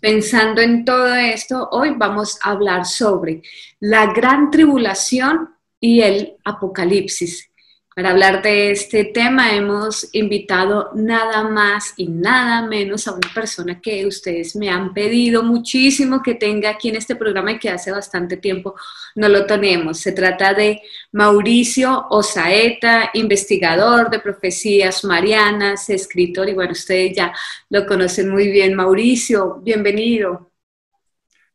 Pensando en todo esto, hoy vamos a hablar sobre la gran tribulación y el apocalipsis. Para hablar de este tema hemos invitado nada más y nada menos a una persona que ustedes me han pedido muchísimo que tenga aquí en este programa y que hace bastante tiempo no lo tenemos. Se trata de Mauricio Osaeta, investigador de profecías marianas, escritor y bueno, ustedes ya lo conocen muy bien. Mauricio, bienvenido.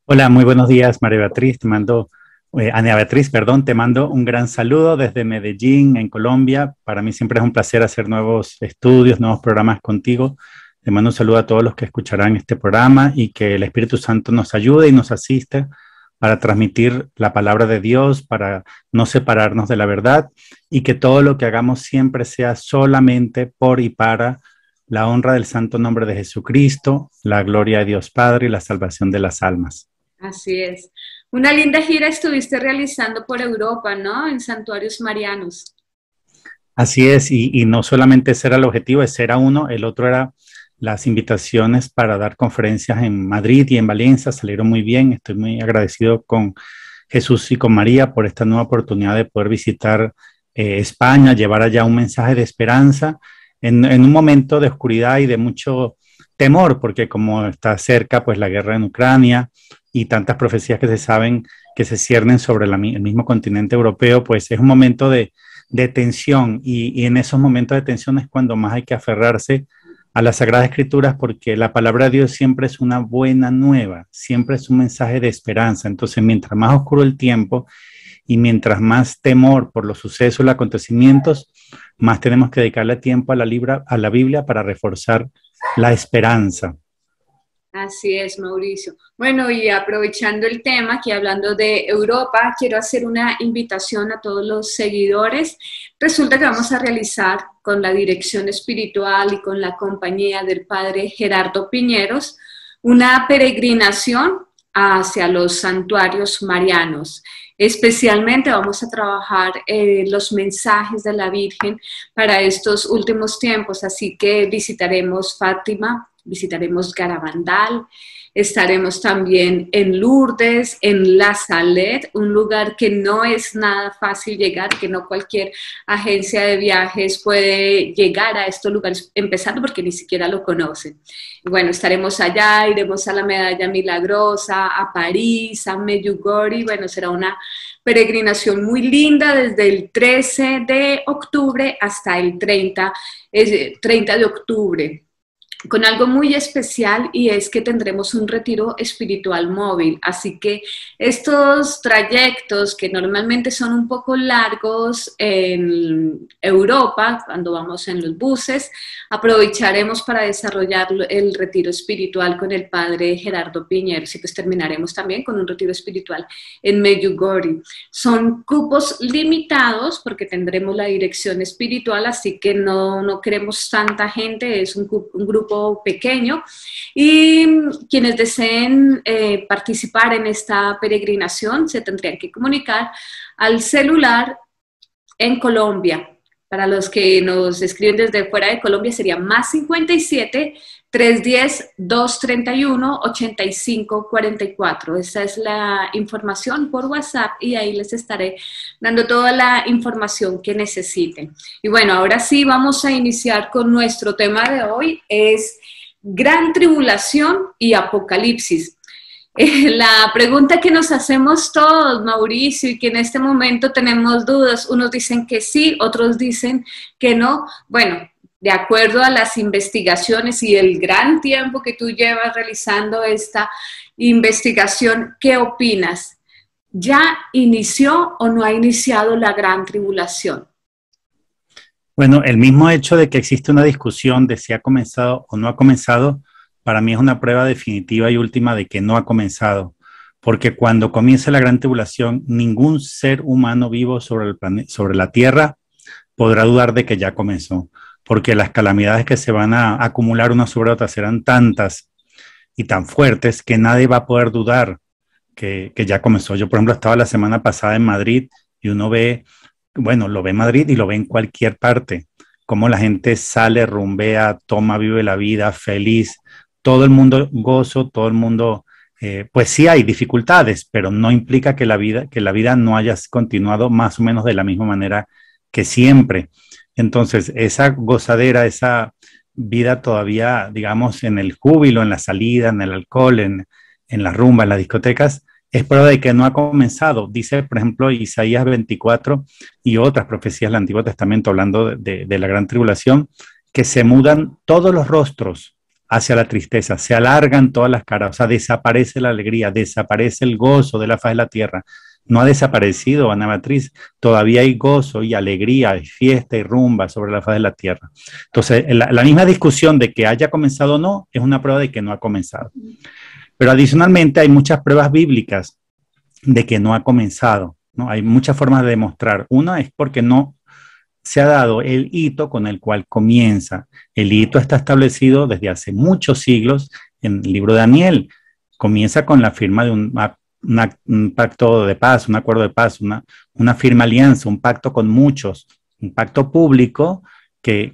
Hola, muy buenos días, María Beatriz. Te mando eh, Ana Beatriz, perdón, te mando un gran saludo desde Medellín, en Colombia. Para mí siempre es un placer hacer nuevos estudios, nuevos programas contigo. Te mando un saludo a todos los que escucharán este programa y que el Espíritu Santo nos ayude y nos asiste para transmitir la palabra de Dios, para no separarnos de la verdad y que todo lo que hagamos siempre sea solamente por y para la honra del santo nombre de Jesucristo, la gloria de Dios Padre y la salvación de las almas. Así es. Una linda gira estuviste realizando por Europa, ¿no? En santuarios marianos. Así es, y, no solamente ese era el objetivo, ese era uno, el otro era las invitaciones para dar conferencias en Madrid y en Valencia, salieron muy bien, estoy muy agradecido con Jesús y con María por esta nueva oportunidad de poder visitar eh, España, llevar allá un mensaje de esperanza en, en un momento de oscuridad y de mucho temor, porque como está cerca pues la guerra en Ucrania y tantas profecías que se saben que se ciernen sobre el mismo continente europeo, pues es un momento de, tensión y, en esos momentos de tensión es cuando más hay que aferrarse a las Sagradas Escrituras porque la palabra de Dios siempre es una buena nueva, siempre es un mensaje de esperanza. Entonces, mientras más oscuro el tiempo y mientras más temor por los sucesos, los acontecimientos, más tenemos que dedicarle tiempo a la, libra, a la Biblia para reforzar la esperanza. Así es, Mauricio. Bueno, y aprovechando el tema, que hablando de Europa, quiero hacer una invitación a todos los seguidores. Resulta que vamos a realizar con la dirección espiritual y con la compañía del padre Gerardo Piñeros una peregrinación hacia los santuarios marianos. Especialmente vamos a trabajar eh, los mensajes de la Virgen para estos últimos tiempos, así que visitaremos Fátima, visitaremos Garabandal, Estaremos también en Lourdes, en La Salette, un lugar que no es nada fácil llegar, que no cualquier agencia de viajes puede llegar a estos lugares, empezando porque ni siquiera lo conocen. Bueno, estaremos allá, iremos a la Medalla Milagrosa, a París, a Medjugorje, bueno, será una peregrinación muy linda desde el 13 de octubre hasta el 30, 30 de octubre con algo muy especial y es que tendremos un retiro espiritual móvil. Así que estos trayectos que normalmente son un poco largos en Europa, cuando vamos en los buses, aprovecharemos para desarrollar el retiro espiritual con el padre Gerardo Piñero y pues terminaremos también con un retiro espiritual en Medjugorje. Son cupos limitados porque tendremos la dirección espiritual, así que no, no queremos tanta gente, es un grupo pequeño. Y quienes deseen eh, participar en esta peregrinación se tendrían que comunicar al celular en Colombia. Para los que nos escriben desde fuera de Colombia sería más 57 310-231-8544. Esa es la información por WhatsApp y ahí les estaré dando toda la información que necesiten. Y bueno, ahora sí vamos a iniciar con nuestro tema de hoy, es Gran Tribulación y Apocalipsis. La pregunta que nos hacemos todos, Mauricio, y que en este momento tenemos dudas, unos dicen que sí, otros dicen que no. Bueno, de acuerdo a las investigaciones y el gran tiempo que tú llevas realizando esta investigación, ¿qué opinas? ¿Ya inició o no ha iniciado la gran tribulación? Bueno, el mismo hecho de que existe una discusión de si ha comenzado o no ha comenzado, para mí es una prueba definitiva y última de que no ha comenzado, porque cuando comience la gran tribulación, ningún ser humano vivo sobre, el sobre la tierra podrá dudar de que ya comenzó porque las calamidades que se van a acumular unas sobre otra serán tantas y tan fuertes que nadie va a poder dudar que, ya comenzó. Yo, por ejemplo, estaba la semana pasada en Madrid y uno ve, bueno, lo ve Madrid y lo ve en cualquier parte, cómo la gente sale, rumbea, toma, vive la vida, feliz, todo el mundo gozo, todo el mundo... Eh, pues sí hay dificultades, pero no implica que la, vida, que la vida no haya continuado más o menos de la misma manera que siempre. Entonces, esa gozadera, esa vida todavía, digamos, en el júbilo, en la salida, en el alcohol, en, en la rumba, en las discotecas, es prueba de que no ha comenzado. Dice, por ejemplo, Isaías 24 y otras profecías del Antiguo Testamento, hablando de, de la gran tribulación, que se mudan todos los rostros hacia la tristeza, se alargan todas las caras, o sea, desaparece la alegría, desaparece el gozo de la faz de la tierra, no ha desaparecido Ana matriz todavía hay gozo y alegría, hay fiesta y rumba sobre la faz de la tierra. Entonces, eh, la, misma discusión de que haya comenzado o no es una prueba de que no ha comenzado. Pero adicionalmente hay muchas pruebas bíblicas de que no ha comenzado. Hay muchas formas de demostrar. Una es porque no se ha dado el hito con el cual comienza. El hito está establecido desde hace muchos siglos en el libro de Daniel. Comienza con la firma de un un pacto de paz, un acuerdo de paz, una, una firma alianza, un pacto con muchos, un pacto público que,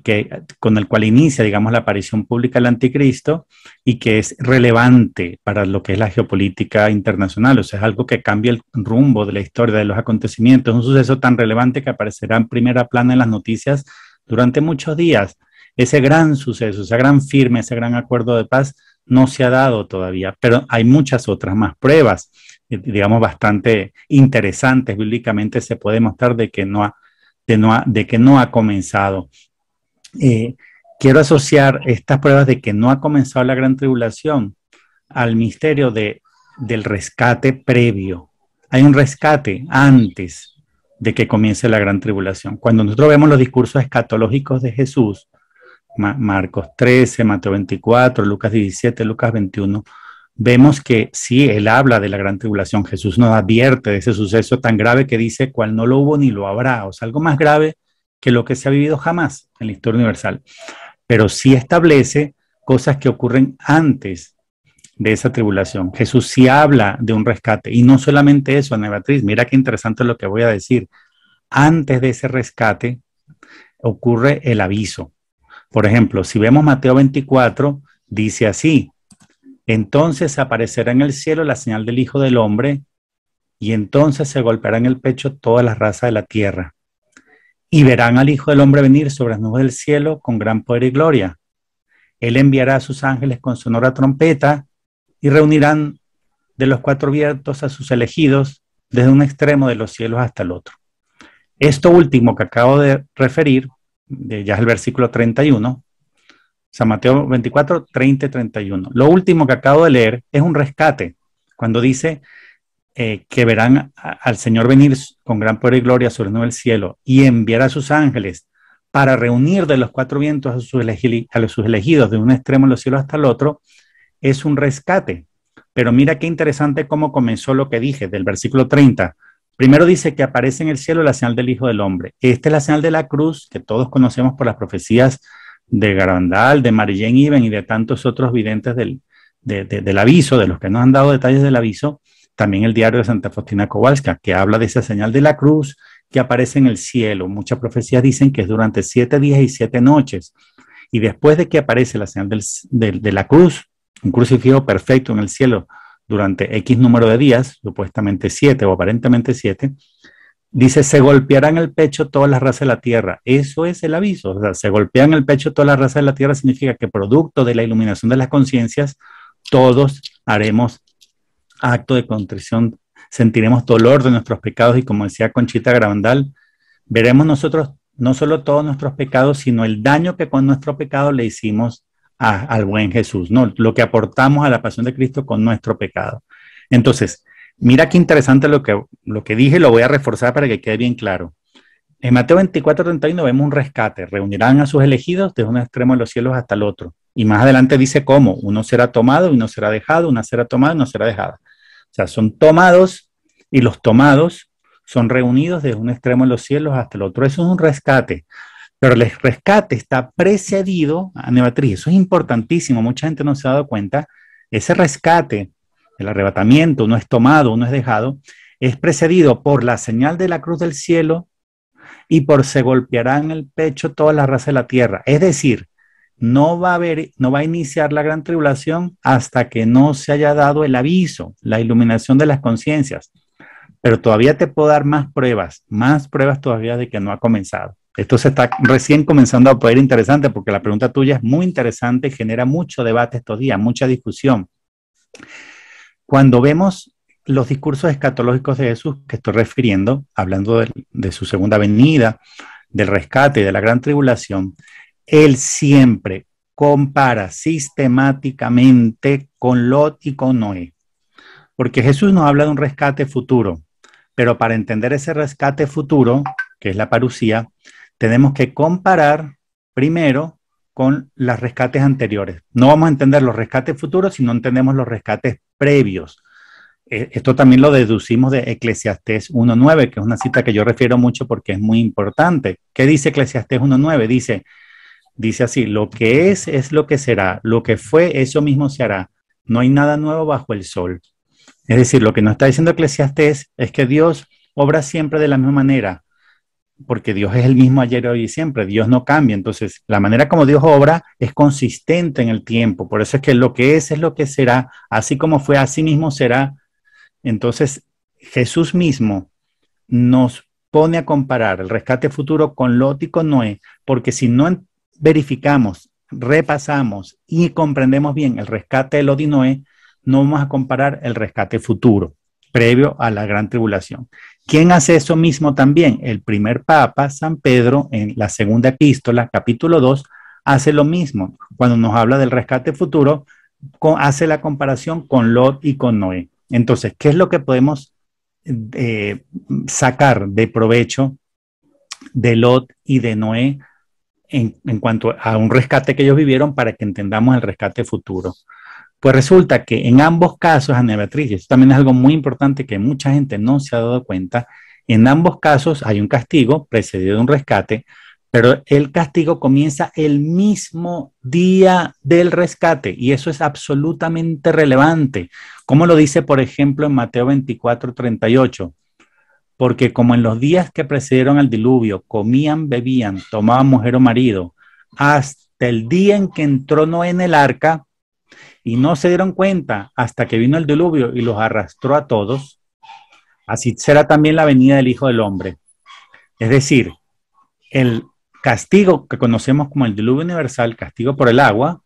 con el cual inicia, digamos, la aparición pública del anticristo y que es relevante para lo que es la geopolítica internacional. O sea, es algo que cambia el rumbo de la historia, de los acontecimientos. Es un suceso tan relevante que aparecerá en primera plana en las noticias durante muchos días. Ese gran suceso, esa gran firma, ese gran acuerdo de paz no se ha dado todavía, pero hay muchas otras más pruebas digamos, bastante interesantes bíblicamente se puede mostrar de que no ha, que no ha comenzado. Eh, quiero asociar estas pruebas de que no ha comenzado la gran tribulación al misterio de, del rescate previo. Hay un rescate antes de que comience la gran tribulación. Cuando nosotros vemos los discursos escatológicos de Jesús, Marcos 13, Mateo 24, Lucas 17, Lucas 21, vemos que sí, él habla de la gran tribulación, Jesús nos advierte de ese suceso tan grave que dice, cual no lo hubo ni lo habrá, o sea, algo más grave que lo que se ha vivido jamás en la historia universal, pero sí establece cosas que ocurren antes de esa tribulación. Jesús sí habla de un rescate, y no solamente eso, Ana Beatriz, mira qué interesante lo que voy a decir, antes de ese rescate ocurre el aviso. Por ejemplo, si vemos Mateo 24, dice así, entonces aparecerá en el cielo la señal del Hijo del Hombre, y entonces se golpeará en el pecho todas las razas de la tierra. Y verán al Hijo del Hombre venir sobre las nubes del cielo con gran poder y gloria. Él enviará a sus ángeles con sonora trompeta y reunirán de los cuatro vientos a sus elegidos desde un extremo de los cielos hasta el otro. Esto último que acabo de referir, ya es el versículo 31, San Mateo 24, 30 y 31. Lo último que acabo de leer es un rescate, cuando dice eh, que verán al Señor venir con gran poder y gloria sobre el cielo y enviar a sus ángeles para reunir de los cuatro vientos a sus, a sus elegidos de un extremo de los cielos hasta el otro, es un rescate. Pero mira qué interesante cómo comenzó lo que dije del versículo 30. Primero dice que aparece en el cielo la señal del Hijo del Hombre. Esta es la señal de la cruz que todos conocemos por las profecías de Garandal, de Marillén Iben y de tantos otros videntes del, del aviso, de los que nos han dado detalles del aviso, también el diario de Santa Faustina Kowalska, que habla de esa señal de la cruz que aparece en el cielo. Muchas profecías dicen que es durante siete días y siete noches. Y después de que aparece la señal de, de la cruz, un crucifijo perfecto en el cielo durante X número de días, supuestamente siete o aparentemente siete, Dice, se golpearán el pecho todas las razas de la tierra. Eso es el aviso. O sea, se golpean el pecho toda la raza de la tierra significa que producto de la iluminación de las conciencias, todos haremos acto de contrición, sentiremos dolor de nuestros pecados y como decía Conchita Gravandal, veremos nosotros no solo todos nuestros pecados, sino el daño que con nuestro pecado le hicimos al buen Jesús, ¿no? lo que aportamos a la pasión de Cristo con nuestro pecado. Entonces, Mira qué interesante lo que, lo que dije, lo voy a reforzar para que quede bien claro. En Mateo 24, 31 vemos un rescate. Reunirán a sus elegidos desde un extremo de los cielos hasta el otro. Y más adelante dice cómo. Uno será tomado y no será dejado, una será tomada y no será dejada. O sea, son tomados y los tomados son reunidos desde un extremo de los cielos hasta el otro. Eso es un rescate. Pero el rescate está precedido, a eso es importantísimo, mucha gente no se ha dado cuenta. Ese rescate el arrebatamiento no es tomado, no es dejado, es precedido por la señal de la cruz del cielo y por se golpearán el pecho toda la raza de la tierra. Es decir, no va a haber, no va a iniciar la gran tribulación hasta que no se haya dado el aviso, la iluminación de las conciencias. Pero todavía te puedo dar más pruebas, más pruebas todavía de que no ha comenzado. Esto se está recién comenzando a poder interesante porque la pregunta tuya es muy interesante genera mucho debate estos días, mucha discusión. Cuando vemos los discursos escatológicos de Jesús que estoy refiriendo, hablando de, su segunda venida, del rescate y de la gran tribulación, él siempre compara sistemáticamente con Lot y con Noé. Porque Jesús nos habla de un rescate futuro, pero para entender ese rescate futuro, que es la parucía, tenemos que comparar primero con los rescates anteriores. No vamos a entender los rescates futuros si no entendemos los rescates previos. Eh, esto también lo deducimos de Eclesiastés 1.9, que es una cita que yo refiero mucho porque es muy importante. ¿Qué dice Eclesiastés 1.9? Dice, dice así, lo que es es lo que será, lo que fue eso mismo se hará. No hay nada nuevo bajo el sol. Es decir, lo que nos está diciendo Eclesiastés es que Dios obra siempre de la misma manera porque Dios es el mismo ayer, hoy y siempre, Dios no cambia. Entonces, la manera como Dios obra es consistente en el tiempo, por eso es que lo que es es lo que será, así como fue, así mismo será. Entonces, Jesús mismo nos pone a comparar el rescate futuro con Lot y con Noé, porque si no verificamos, repasamos y comprendemos bien el rescate de Lot y Noé, no vamos a comparar el rescate futuro previo a la gran tribulación. ¿Quién hace eso mismo también? El primer Papa, San Pedro, en la segunda epístola, capítulo 2, hace lo mismo. Cuando nos habla del rescate futuro, hace la comparación con Lot y con Noé. Entonces, ¿qué es lo que podemos eh, sacar de provecho de Lot y de Noé en, cuanto a un rescate que ellos vivieron para que entendamos el rescate futuro? Pues resulta que en ambos casos, Ana Beatriz, y esto también es algo muy importante que mucha gente no se ha dado cuenta, en ambos casos hay un castigo precedido de un rescate, pero el castigo comienza el mismo día del rescate y eso es absolutamente relevante. Como lo dice, por ejemplo, en Mateo 24, 38, porque como en los días que precedieron al diluvio comían, bebían, tomaban mujer o marido, hasta el día en que entró Noé en el arca, y no se dieron cuenta hasta que vino el diluvio y los arrastró a todos, así será también la venida del Hijo del Hombre. Es decir, el castigo que conocemos como el diluvio universal, castigo por el agua,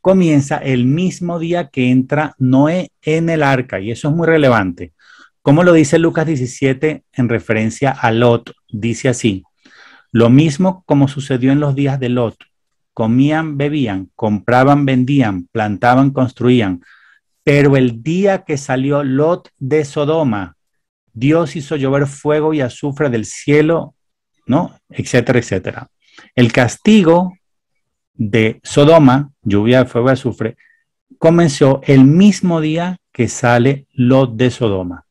comienza el mismo día que entra Noé en el arca, y eso es muy relevante. Como lo dice Lucas 17 en referencia a Lot, dice así, lo mismo como sucedió en los días de Lot, comían, bebían, compraban, vendían, plantaban, construían. Pero el día que salió Lot de Sodoma, Dios hizo llover fuego y azufre del cielo, ¿no? Etcétera, etcétera. El castigo de Sodoma, lluvia de fuego y azufre, comenzó el mismo día que sale Lot de Sodoma.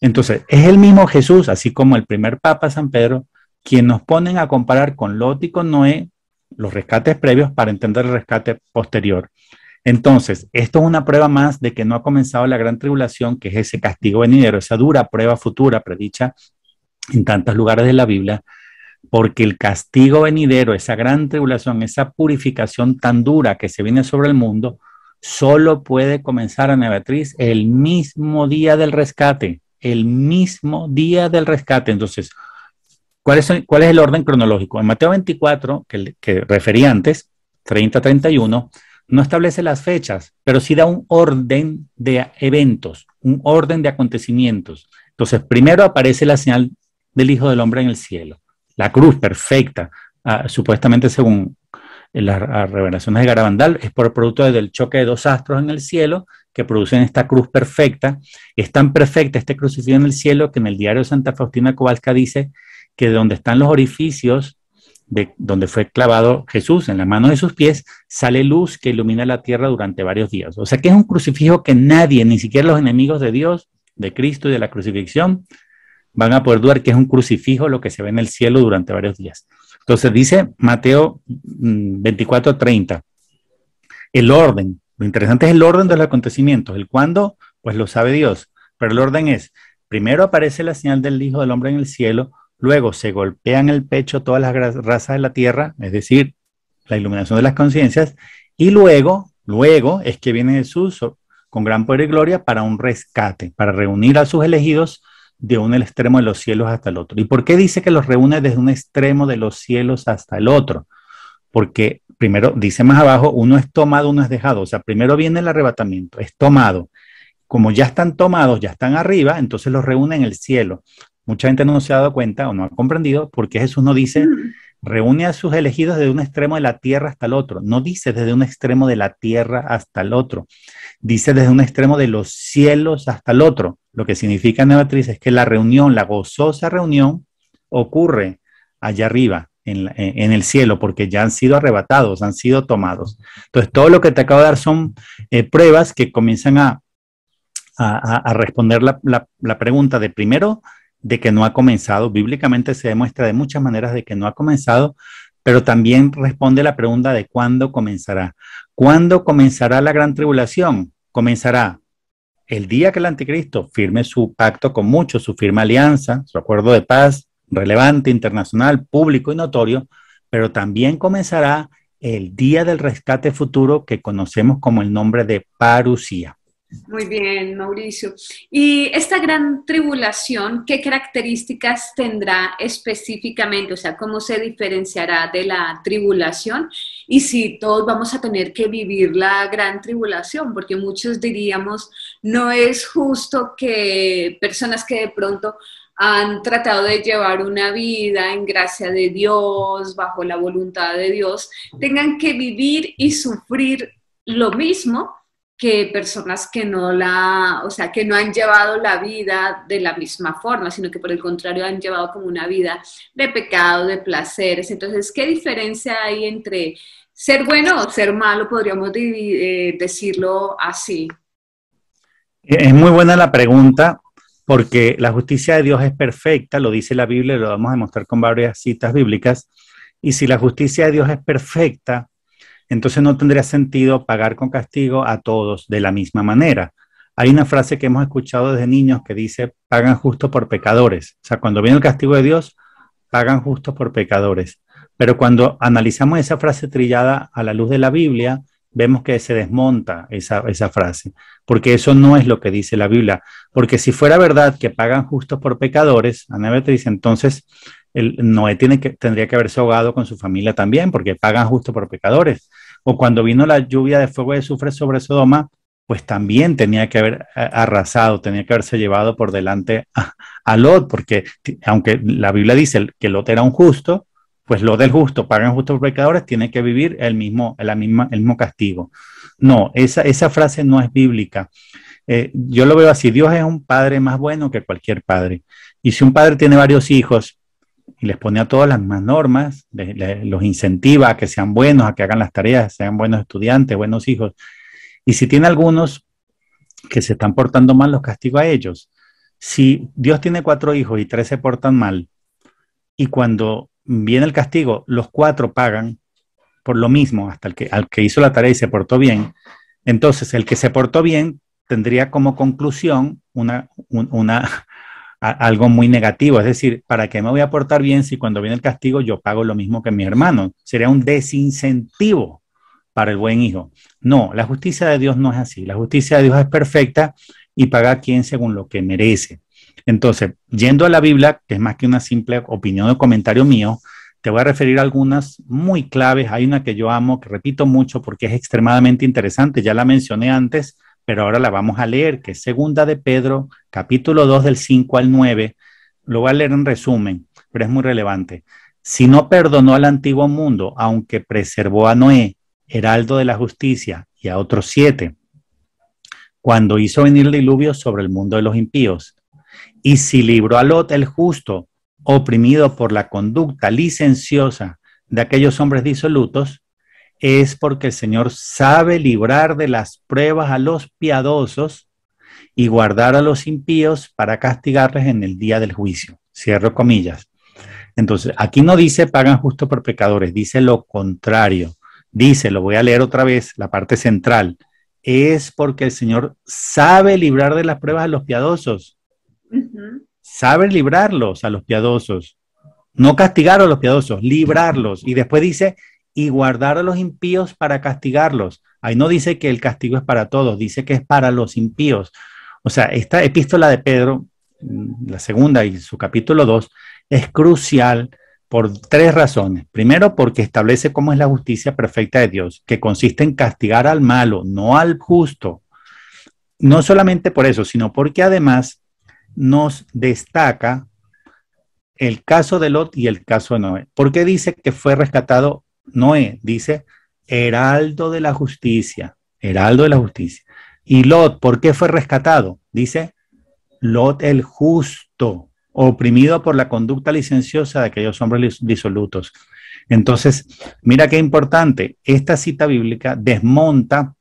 Entonces, es el mismo Jesús, así como el primer Papa San Pedro, quien nos ponen a comparar con Lot y con Noé los rescates previos para entender el rescate posterior. Entonces, esto es una prueba más de que no ha comenzado la gran tribulación, que es ese castigo venidero, esa dura prueba futura predicha en tantos lugares de la Biblia, porque el castigo venidero, esa gran tribulación, esa purificación tan dura que se viene sobre el mundo, solo puede comenzar, a Beatriz, el mismo día del rescate, el mismo día del rescate. Entonces, ¿Cuál es, el orden cronológico? En Mateo 24, que, referí antes, 30-31, no establece las fechas, pero sí da un orden de eventos, un orden de acontecimientos. Entonces, primero aparece la señal del Hijo del Hombre en el cielo, la cruz perfecta, ah, supuestamente según las revelaciones de Garabandal, es por producto del choque de dos astros en el cielo que producen esta cruz perfecta. Es tan perfecta este crucifijo en el cielo que en el diario Santa Faustina Kowalska dice que donde están los orificios de donde fue clavado Jesús en la mano de sus pies, sale luz que ilumina la tierra durante varios días. O sea que es un crucifijo que nadie, ni siquiera los enemigos de Dios, de Cristo y de la crucifixión, van a poder dudar que es un crucifijo lo que se ve en el cielo durante varios días. Entonces dice Mateo 24:30, mm, el orden, lo interesante es el orden de los acontecimientos, el cuándo, pues lo sabe Dios, pero el orden es, primero aparece la señal del Hijo del Hombre en el cielo, Luego se golpean el pecho todas las razas de la tierra, es decir, la iluminación de las conciencias, y luego, luego es que viene Jesús con gran poder y gloria para un rescate, para reunir a sus elegidos de un extremo de los cielos hasta el otro. ¿Y por qué dice que los reúne desde un extremo de los cielos hasta el otro? Porque primero dice más abajo, uno es tomado, uno es dejado. O sea, primero viene el arrebatamiento, es tomado. Como ya están tomados, ya están arriba, entonces los reúne en el cielo. Mucha gente no se ha dado cuenta o no ha comprendido porque Jesús no dice, reúne a sus elegidos desde un extremo de la tierra hasta el otro. No dice desde un extremo de la tierra hasta el otro. Dice desde un extremo de los cielos hasta el otro. Lo que significa, Nebatriz, es que la reunión, la gozosa reunión, ocurre allá arriba, en, el cielo, porque ya han sido arrebatados, han sido tomados. Entonces, todo lo que te acabo de dar son eh, pruebas que comienzan a, responder la pregunta de primero, de que no ha comenzado. Bíblicamente se demuestra de muchas maneras de que no ha comenzado, pero también responde la pregunta de cuándo comenzará. ¿Cuándo comenzará la gran tribulación? Comenzará el día que el anticristo firme su pacto con muchos, su firma alianza, su acuerdo de paz relevante, internacional, público y notorio, pero también comenzará el día del rescate futuro que conocemos como el nombre de Parusía. Muy bien, Mauricio. ¿Y esta gran tribulación, qué características tendrá específicamente? O sea, ¿cómo se diferenciará de la tribulación? Y si todos vamos a tener que vivir la gran tribulación, porque muchos diríamos, no es justo que personas que de pronto han tratado de llevar una vida en gracia de Dios, bajo la voluntad de Dios, tengan que vivir y sufrir lo mismo que personas que no la, o sea, que no han llevado la vida de la misma forma, sino que por el contrario han llevado como una vida de pecado, de placeres. Entonces, ¿qué diferencia hay entre ser bueno o ser malo? Podríamos eh, decirlo así. Es muy buena la pregunta, porque la justicia de Dios es perfecta, lo dice la Biblia, lo vamos a demostrar con varias citas bíblicas. Y si la justicia de Dios es perfecta, entonces no tendría sentido pagar con castigo a todos de la misma manera. Hay una frase que hemos escuchado desde niños que dice, pagan justo por pecadores. O sea, cuando viene el castigo de Dios, pagan justos por pecadores. Pero cuando analizamos esa frase trillada a la luz de la Biblia, vemos que se desmonta esa, frase, porque eso no es lo que dice la Biblia. Porque si fuera verdad que pagan justos por pecadores, Ana Beatriz, entonces el, Noé tiene que, tendría que haberse ahogado con su familia también, porque pagan justo por pecadores. O cuando vino la lluvia de fuego de sufre sobre Sodoma, pues también tenía que haber eh, arrasado, tenía que haberse llevado por delante a, Lot, porque aunque la Biblia dice que Lot era un justo, pues Lot del justo, pagan justo por pecadores, tiene que vivir el mismo, la misma, el mismo castigo. No, esa, esa frase no es bíblica. Eh, yo lo veo así, Dios es un padre más bueno que cualquier padre. Y si un padre tiene varios hijos y les pone a todas las más normas, los incentiva a que sean buenos, a que hagan las tareas, sean buenos estudiantes, buenos hijos. Y si tiene algunos que se están portando mal, los castigo a ellos. Si Dios tiene cuatro hijos y tres se portan mal, y cuando viene el castigo, los cuatro pagan por lo mismo, hasta el que, al que hizo la tarea y se portó bien, entonces el que se portó bien tendría como conclusión una, una, algo muy negativo. Es decir, ¿para qué me voy a portar bien si cuando viene el castigo yo pago lo mismo que mi hermano? Sería un desincentivo para el buen hijo. No, la justicia de Dios no es así. La justicia de Dios es perfecta y paga a quien según lo que merece. Entonces, yendo a la Biblia, que es más que una simple opinión o comentario mío, te voy a referir algunas muy claves. Hay una que yo amo, que repito mucho porque es extremadamente interesante, ya la mencioné antes, pero ahora la vamos a leer, que es segunda de Pedro, capítulo 2 del 5 al 9. Lo voy a leer en resumen, pero es muy relevante. Si no perdonó al antiguo mundo, aunque preservó a Noé, heraldo de la justicia, y a otros siete, cuando hizo venir el diluvio sobre el mundo de los impíos. Y si libró a Lot el justo, oprimido por la conducta licenciosa de aquellos hombres disolutos, es porque el Señor sabe librar de las pruebas a los piadosos y guardar a los impíos para castigarles en el día del juicio. Cierro comillas. Entonces, aquí no dice pagan justo por pecadores, dice lo contrario. Dice, lo voy a leer otra vez, la parte central. Es porque el Señor sabe librar de las pruebas a los piadosos. Sabe librarlos a los piadosos. No castigar a los piadosos, librarlos. Y después dice, y guardar a los impíos para castigarlos. Ahí no dice que el castigo es para todos, dice que es para los impíos. O sea, esta epístola de Pedro, mm, la segunda y su capítulo 2, es crucial por tres razones. Primero, porque establece cómo es la justicia perfecta de Dios, que consiste en castigar al malo, no al justo. No solamente por eso, sino porque además nos destaca el caso de Lot y el caso de Noé. ¿Por qué dice que fue rescatado Noé, dice, heraldo de la justicia, heraldo de la justicia. Y Lot, ¿por qué fue rescatado? Dice, Lot el justo, oprimido por la conducta licenciosa de aquellos hombres disolutos. Entonces, mira qué importante, esta cita bíblica desmonta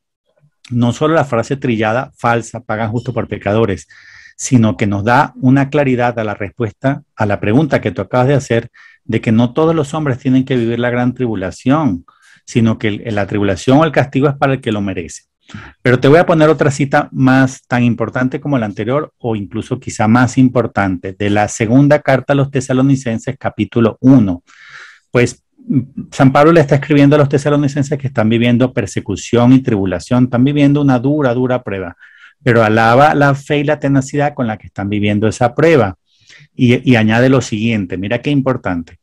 no solo la frase trillada, falsa, pagan justo por pecadores, sino que nos da una claridad a la respuesta a la pregunta que tú acabas de hacer de que no todos los hombres tienen que vivir la gran tribulación, sino que la tribulación o el castigo es para el que lo merece. Pero te voy a poner otra cita más tan importante como la anterior o incluso quizá más importante de la segunda carta a los tesalonicenses capítulo 1. Pues mm, San Pablo le está escribiendo a los tesalonicenses que están viviendo persecución y tribulación, están viviendo una dura, dura prueba, pero alaba la fe y la tenacidad con la que están viviendo esa prueba y, añade lo siguiente, mira qué importante.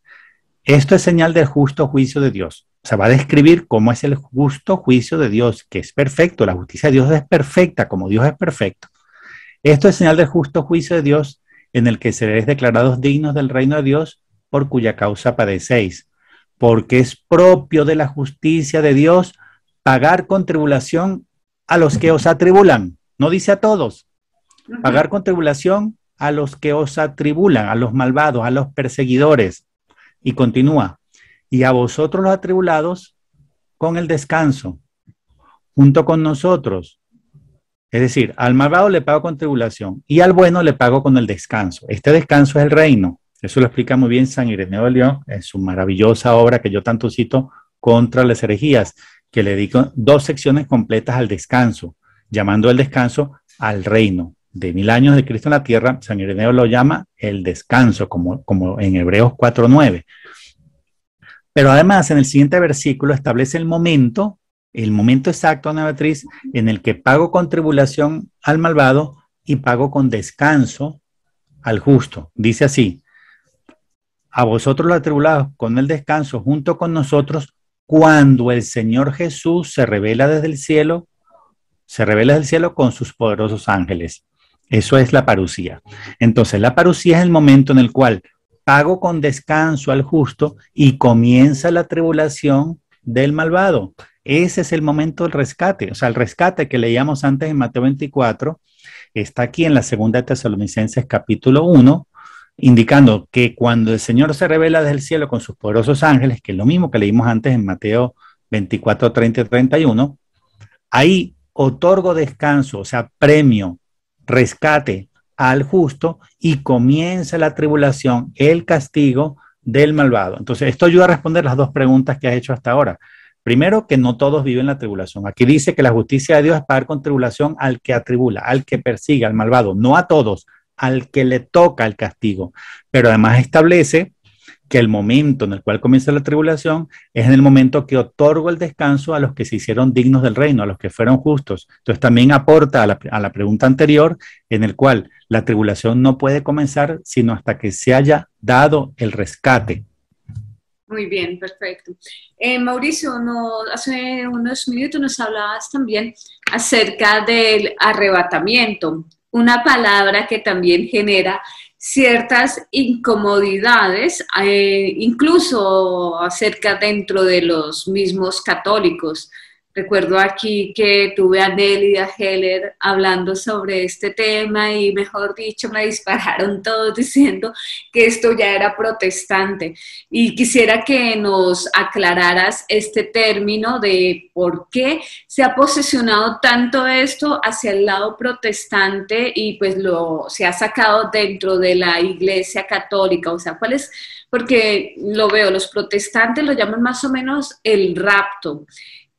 Esto es señal del justo juicio de Dios. O sea, va a describir cómo es el justo juicio de Dios, que es perfecto, la justicia de Dios es perfecta, como Dios es perfecto. Esto es señal del justo juicio de Dios en el que seréis declarados dignos del reino de Dios por cuya causa padecéis, porque es propio de la justicia de Dios pagar con tribulación a los que os atribulan, no dice a todos, pagar con tribulación a los que os atribulan, a los malvados, a los perseguidores. Y continúa, y a vosotros los atribulados con el descanso, junto con nosotros. Es decir, al malvado le pago con tribulación y al bueno le pago con el descanso. Este descanso es el reino. Eso lo explica muy bien San Ireneo de León en su maravillosa obra que yo tanto cito, Contra las herejías, que le dedico dos secciones completas al descanso, llamando el descanso al reino de mil años de Cristo en la tierra, San Ireneo lo llama el descanso, como, como en Hebreos 4.9. Pero además, en el siguiente versículo establece el momento, el momento exacto, Ana Beatriz, en el que pago con tribulación al malvado y pago con descanso al justo. Dice así, a vosotros los atribulados con el descanso junto con nosotros cuando el Señor Jesús se revela desde el cielo, se revela desde el cielo con sus poderosos ángeles. Eso es la parucía. Entonces, la parucía es el momento en el cual pago con descanso al justo y comienza la tribulación del malvado. Ese es el momento del rescate. O sea, el rescate que leíamos antes en Mateo 24 está aquí en la segunda de Tesalonicenses capítulo 1, indicando que cuando el Señor se revela desde el cielo con sus poderosos ángeles, que es lo mismo que leímos antes en Mateo 24, 30 y 31, ahí otorgo descanso, o sea, premio rescate al justo y comienza la tribulación, el castigo del malvado. Entonces, esto ayuda a responder las dos preguntas que has hecho hasta ahora. Primero, que no todos viven la tribulación. Aquí dice que la justicia de Dios es pagar con tribulación al que atribula, al que persigue, al malvado, no a todos, al que le toca el castigo. Pero además establece que el momento en el cual comienza la tribulación es en el momento que otorgo el descanso a los que se hicieron dignos del reino, a los que fueron justos. Entonces también aporta a la, pregunta anterior, en el cual la tribulación no puede comenzar sino hasta que se haya dado el rescate. Muy bien, perfecto. Eh, Mauricio, no, hace unos minutos nos hablabas también acerca del arrebatamiento, una palabra que también genera ciertas incomodidades, eh, incluso acerca dentro de los mismos católicos. Recuerdo aquí que tuve a Nelly y a Heller hablando sobre este tema y, mejor dicho, me dispararon todos diciendo que esto ya era protestante. Y quisiera que nos aclararas este término de por qué se ha posicionado tanto esto hacia el lado protestante y pues lo se ha sacado dentro de la Iglesia Católica. O sea, ¿cuál es? Porque lo veo, los protestantes lo llaman más o menos el rapto.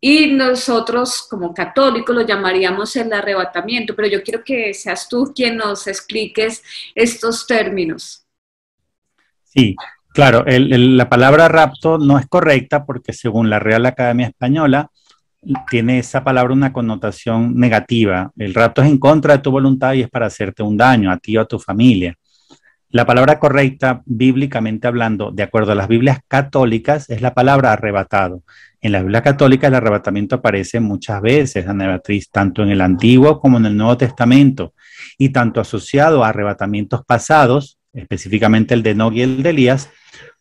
Y nosotros como católicos lo llamaríamos el arrebatamiento, pero yo quiero que seas tú quien nos expliques estos términos. Sí, claro, la palabra rapto no es correcta porque según la Real Academia Española, tiene esa palabra una connotación negativa. El rapto es en contra de tu voluntad y es para hacerte un daño a ti o a tu familia. La palabra correcta, bíblicamente hablando, de acuerdo a las Biblias católicas, es la palabra arrebatado. En la Biblia católica el arrebatamiento aparece muchas veces, Ana Beatriz, tanto en el Antiguo como en el Nuevo Testamento, y tanto asociado a arrebatamientos pasados, específicamente el de Nog y el de Elías,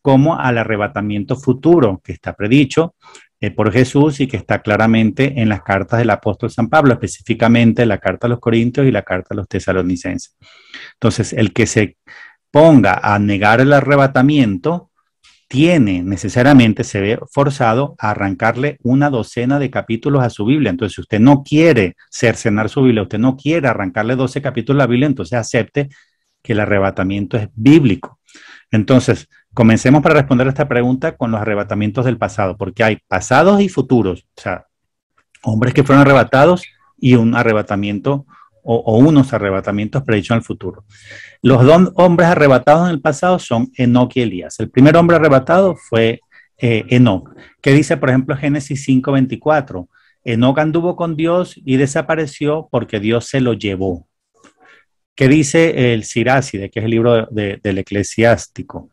como al arrebatamiento futuro que está predicho eh, por Jesús y que está claramente en las cartas del apóstol San Pablo, específicamente la carta a los Corintios y la carta a los tesalonicenses. Entonces, el que se ponga a negar el arrebatamiento, tiene necesariamente, se ve forzado a arrancarle una docena de capítulos a su Biblia. Entonces, si usted no quiere cercenar su Biblia, usted no quiere arrancarle 12 capítulos a la Biblia, entonces acepte que el arrebatamiento es bíblico. Entonces, comencemos para responder a esta pregunta con los arrebatamientos del pasado, porque hay pasados y futuros, o sea, hombres que fueron arrebatados y un arrebatamiento o, unos arrebatamientos predichos en el futuro. Los dos hombres arrebatados en el pasado son Enoch y Elías. El primer hombre arrebatado fue eh, Enoch, que dice, por ejemplo, Génesis 5:24, Enoch anduvo con Dios y desapareció porque Dios se lo llevó. ¿Qué dice el siráside que es el libro del eclesiástico?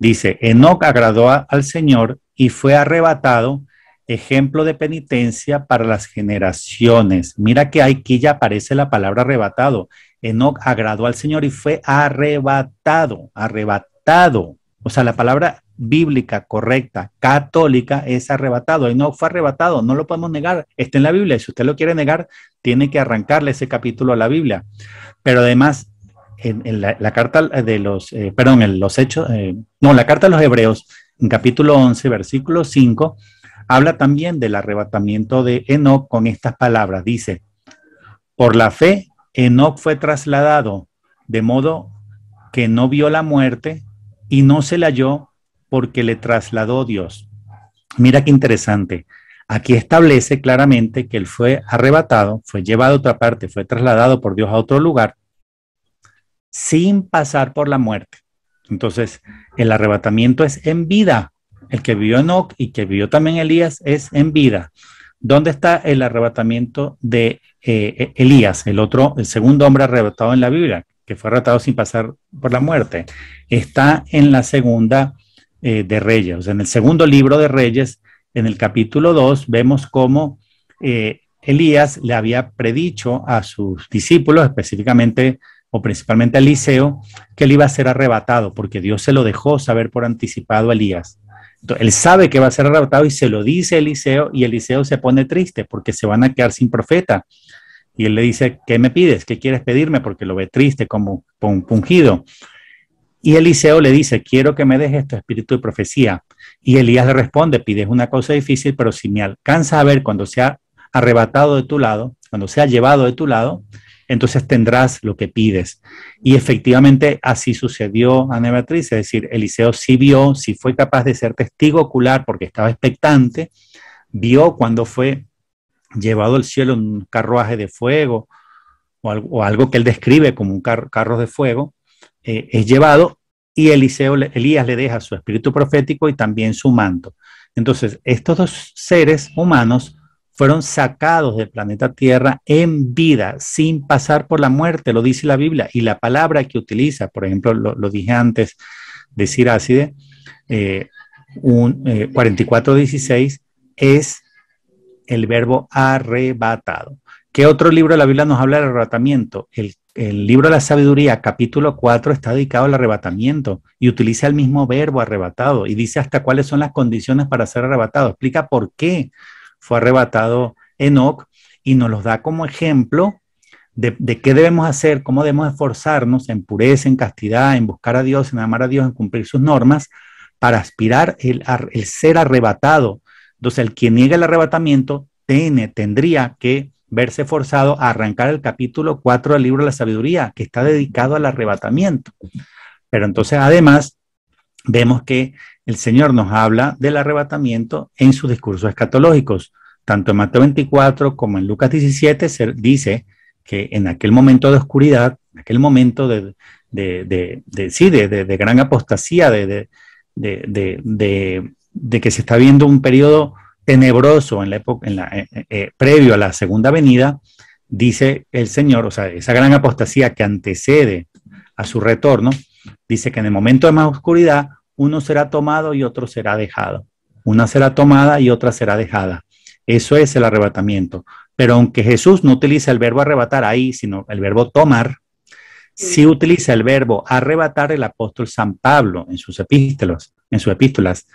Dice, Enoch agradó al Señor y fue arrebatado ejemplo de penitencia para las generaciones. Mira que aquí ya aparece la palabra arrebatado. Enoch agradó al Señor y fue arrebatado, arrebatado. O sea, la palabra bíblica correcta, católica, es arrebatado. Enoch fue arrebatado, no lo podemos negar. Está en la Biblia. Si usted lo quiere negar, tiene que arrancarle ese capítulo a la Biblia. Pero además, en, la, carta de los, eh, perdón, en los hechos, eh, no, la carta de los hebreos, en capítulo 11, versículo 5, Habla también del arrebatamiento de Enoch con estas palabras. Dice, por la fe, Enoch fue trasladado de modo que no vio la muerte y no se la halló porque le trasladó Dios. Mira qué interesante. Aquí establece claramente que él fue arrebatado, fue llevado a otra parte, fue trasladado por Dios a otro lugar sin pasar por la muerte. Entonces, el arrebatamiento es en vida, el que vio Enoch y que vio también Elías es en vida. ¿Dónde está el arrebatamiento de eh, e-, Elías, el otro, el segundo hombre arrebatado en la Biblia, que fue arrebatado sin pasar por la muerte? Está en la segunda eh, de Reyes, en el segundo libro de Reyes, en el capítulo 2, vemos cómo eh, Elías le había predicho a sus discípulos, específicamente o principalmente a Eliseo, que él iba a ser arrebatado, porque Dios se lo dejó saber por anticipado a Elías. Él sabe que va a ser arrebatado y se lo dice Eliseo y Eliseo se pone triste porque se van a quedar sin profeta. Y él le dice, ¿qué me pides? ¿Qué quieres pedirme? Porque lo ve triste, como, un pungido. Y Eliseo le dice, quiero que me dejes tu espíritu de profecía. Y Elías le responde, pides una cosa difícil, pero si me alcanzas a ver cuando se ha arrebatado de tu lado, cuando se ha llevado de tu lado, entonces tendrás lo que pides. Y efectivamente así sucedió a Nebatriz, es decir, Eliseo sí vio, sí fue capaz de ser testigo ocular porque estaba expectante, vio cuando fue llevado al cielo un carruaje de fuego o algo, que él describe como un carros carro de fuego, eh, es llevado y Eliseo, Elías le deja su espíritu profético y también su manto. Entonces, estos dos seres humanos fueron sacados del planeta Tierra en vida, sin pasar por la muerte, lo dice la Biblia. Y la palabra que utiliza, por ejemplo, lo, dije antes de Sirácide, eh, un, 44.16, eh, es el verbo arrebatado. ¿Qué otro libro de la Biblia nos habla del arrebatamiento? El, el libro de la sabiduría, capítulo 4, está dedicado al arrebatamiento y utiliza el mismo verbo arrebatado y dice hasta cuáles son las condiciones para ser arrebatado. Explica por qué fue arrebatado Enoch y nos los da como ejemplo de, qué debemos hacer, cómo debemos esforzarnos en pureza, en castidad, en buscar a Dios, en amar a Dios, en cumplir sus normas, para aspirar el, ser arrebatado. Entonces, el que niega el arrebatamiento tiene, tendría que verse forzado a arrancar el capítulo 4 del libro de la sabiduría, que está dedicado al arrebatamiento. Pero entonces, además, vemos que el Señor nos habla del arrebatamiento en sus discursos escatológicos. Tanto en Mateo 24 como en Lucas 17 se dice que en aquel momento de oscuridad, en aquel momento de, de, de, gran apostasía, de, que se está viendo un periodo tenebroso en la época, eh, eh, eh, previo a la segunda venida, dice el Señor, o sea, esa gran apostasía que antecede a su retorno, Dice que en el momento de más oscuridad, uno será tomado y otro será dejado. Una será tomada y otra será dejada. Eso es el arrebatamiento. Pero aunque Jesús no utiliza el verbo arrebatar ahí, sino el verbo tomar, sí mm. utiliza el verbo arrebatar el apóstol San Pablo en sus epístolas, en sus epístolas,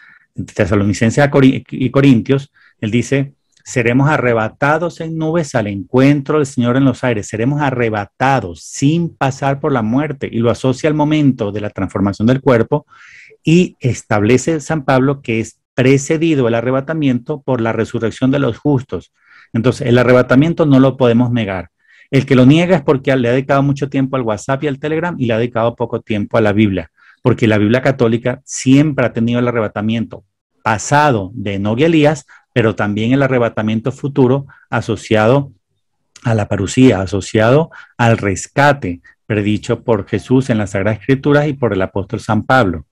Tesalonicenses y Corintios, él dice, seremos arrebatados en nubes al encuentro del Señor en los aires, seremos arrebatados sin pasar por la muerte y lo asocia al momento de la transformación del cuerpo y establece San Pablo que es precedido el arrebatamiento por la resurrección de los justos. Entonces, el arrebatamiento no lo podemos negar. El que lo niega es porque le ha dedicado mucho tiempo al WhatsApp y al Telegram y le ha dedicado poco tiempo a la Biblia, porque la Biblia católica siempre ha tenido el arrebatamiento pasado de Noguelías pero también el arrebatamiento futuro asociado a la parucía, asociado al rescate predicho por Jesús en las Sagradas Escrituras y por el apóstol San Pablo.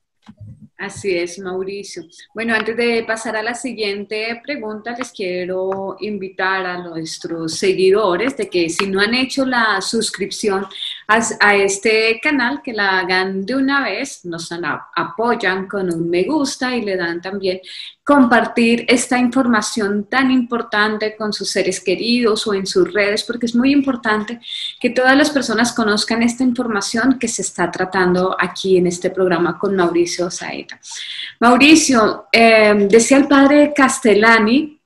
Así es, Mauricio. Bueno, antes de pasar a la siguiente pregunta, les quiero invitar a nuestros seguidores de que si no han hecho la suscripción a, este canal, que la hagan de una vez, nos apoyan con un me gusta y le dan también compartir esta información tan importante con sus seres queridos o en sus redes, porque es muy importante que todas las personas conozcan esta información que se está tratando aquí en este programa con Mauricio Saeta. Mauricio, em, decía el padre Castellani,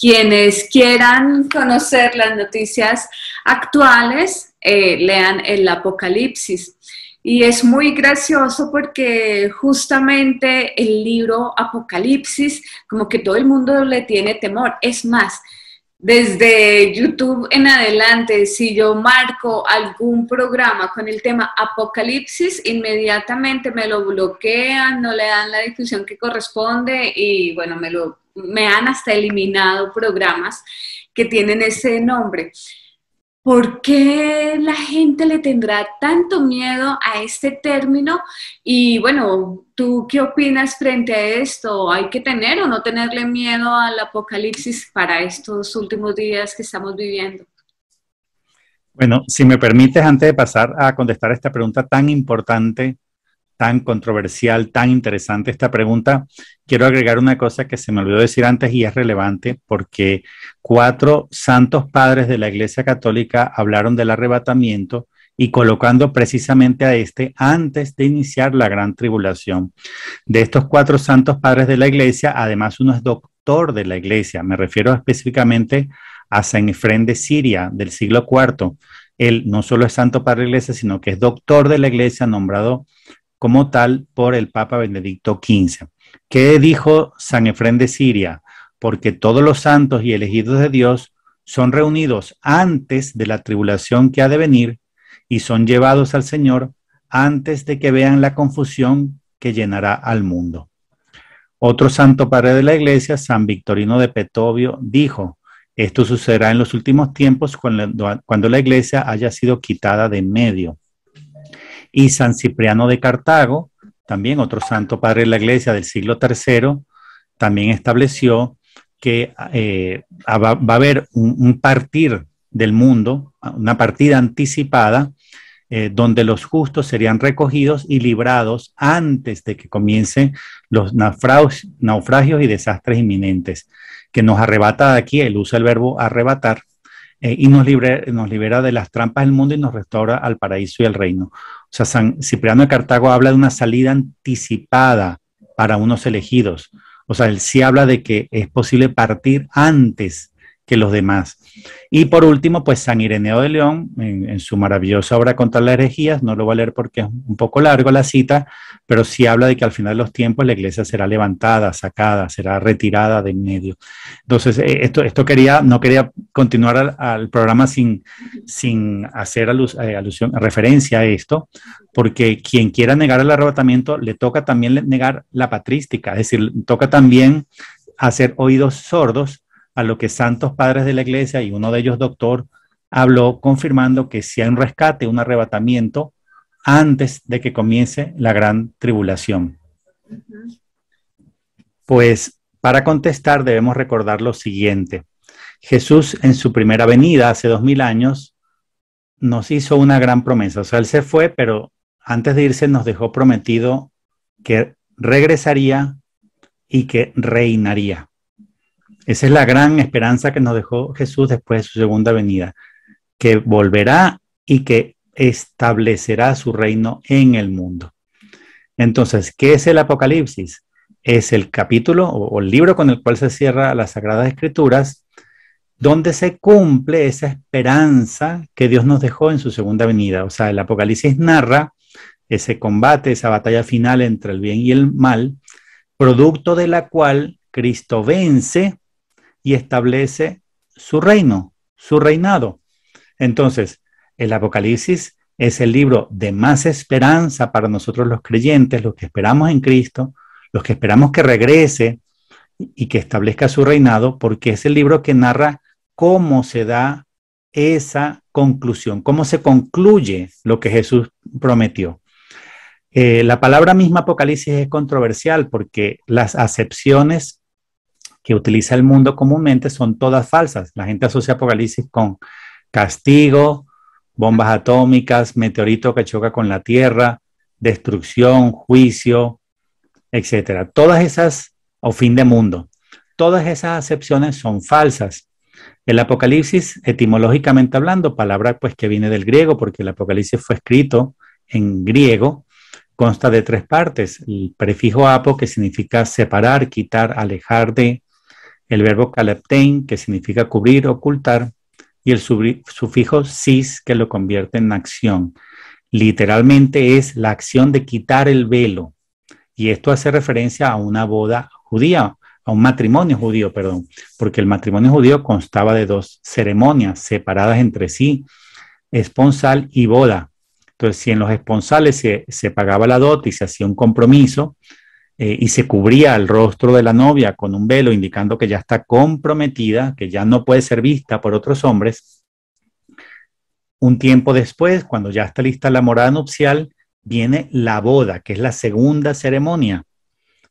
quienes quieran conocer las noticias actuales eh, lean el Apocalipsis. Y es muy gracioso porque justamente el libro Apocalipsis, como que todo el mundo le tiene temor. Es más, desde YouTube en adelante, si yo marco algún programa con el tema apocalipsis, inmediatamente me lo bloquean, no le dan la difusión que corresponde y bueno, me, lo, me han hasta eliminado programas que tienen ese nombre. ¿Por qué la gente le tendrá tanto miedo a este término? Y bueno, ¿tú qué opinas frente a esto? ¿Hay que tener o no tenerle miedo al apocalipsis para estos últimos días que estamos viviendo? Bueno, si me permites, antes de pasar a contestar esta pregunta tan importante, tan controversial, tan interesante esta pregunta, quiero agregar una cosa que se me olvidó decir antes y es relevante porque cuatro santos padres de la Iglesia Católica hablaron del arrebatamiento y colocando precisamente a este antes de iniciar la gran tribulación. De estos cuatro santos padres de la Iglesia, además uno es doctor de la Iglesia, me refiero específicamente a San Efrén de Siria del siglo IV. Él no solo es santo padre de la Iglesia, sino que es doctor de la Iglesia, nombrado como tal por el Papa Benedicto XV. ¿Qué dijo San Efrén de Siria? Porque todos los santos y elegidos de Dios son reunidos antes de la tribulación que ha de venir y son llevados al Señor antes de que vean la confusión que llenará al mundo. Otro santo padre de la iglesia, San Victorino de Petovio, dijo, esto sucederá en los últimos tiempos cuando, la iglesia haya sido quitada de medio y San Cipriano de Cartago, también otro santo padre de la iglesia del siglo III, también estableció que eh, ah, va, a haber un, partir del mundo, una partida anticipada, eh, donde los justos serían recogidos y librados antes de que comiencen los naufragios, y desastres inminentes, que nos arrebata de aquí, él usa el verbo arrebatar, eh, y nos, nos libera de las trampas del mundo y nos restaura al paraíso y al reino. O sea, San Cipriano de Cartago habla de una salida anticipada para unos elegidos. O sea, él sí habla de que es posible partir antes que los demás. Y por último, pues San Ireneo de León, en, su maravillosa obra contra las herejías, no lo voy a leer porque es un poco largo la cita, pero sí habla de que al final de los tiempos la iglesia será levantada, sacada, será retirada de en medio. Entonces, eh, esto, esto quería, no quería continuar al, programa sin, sin hacer eh, alusión, referencia a esto, porque quien quiera negar el arrebatamiento le toca también negar la patrística, es decir, toca también hacer oídos sordos a lo que santos padres de la iglesia y uno de ellos doctor habló confirmando que si hay un rescate, un arrebatamiento antes de que comience la gran tribulación. Pues para contestar debemos recordar lo siguiente. Jesús en su primera venida hace dos mil años nos hizo una gran promesa. O sea, Él se fue, pero antes de irse nos dejó prometido que regresaría y que reinaría. Esa es la gran esperanza que nos dejó Jesús después de su segunda venida, que volverá y que establecerá su reino en el mundo. Entonces, ¿qué es el Apocalipsis? Es el capítulo o, el libro con el cual se cierra las Sagradas Escrituras donde se cumple esa esperanza que Dios nos dejó en su segunda venida. O sea, el Apocalipsis narra ese combate, esa batalla final entre el bien y el mal, producto de la cual Cristo vence y establece su reino, su reinado. Entonces, el Apocalipsis es el libro de más esperanza para nosotros los creyentes, los que esperamos en Cristo, los que esperamos que regrese y que establezca su reinado, porque es el libro que narra cómo se da esa conclusión, cómo se concluye lo que Jesús prometió. Eh, la palabra misma Apocalipsis es controversial porque las acepciones que utiliza el mundo comúnmente son todas falsas. La gente asocia Apocalipsis con castigo, bombas atómicas, meteorito que choca con la Tierra, destrucción, juicio, etcétera. Todas esas, o fin de mundo, todas esas acepciones son falsas. El Apocalipsis, etimológicamente hablando, palabra pues que viene del griego, porque el Apocalipsis fue escrito en griego, consta de tres partes. El prefijo apo, que significa separar, quitar, alejar de. El verbo kaleptein, que significa cubrir, ocultar. Y el sufijo sis, que lo convierte en acción. Literalmente es la acción de quitar el velo. Y esto hace referencia a una boda judía, a un matrimonio judío, perdón, porque el matrimonio judío constaba de dos ceremonias separadas entre sí, esponsal y boda. Entonces, si en los esponsales se, pagaba la dote y se hacía un compromiso eh, y se cubría el rostro de la novia con un velo indicando que ya está comprometida, que ya no puede ser vista por otros hombres, un tiempo después, cuando ya está lista la morada nupcial, viene la boda, que es la segunda ceremonia.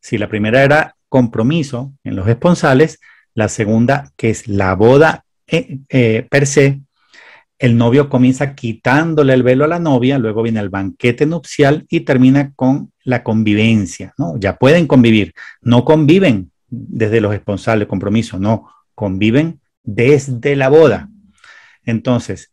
Si la primera era compromiso en los esponsales, la segunda que es la boda eh, eh, per se, el novio comienza quitándole el velo a la novia, luego viene el banquete nupcial y termina con la convivencia, ¿no? Ya pueden convivir, no conviven desde los esponsales, compromiso, no, conviven desde la boda. Entonces,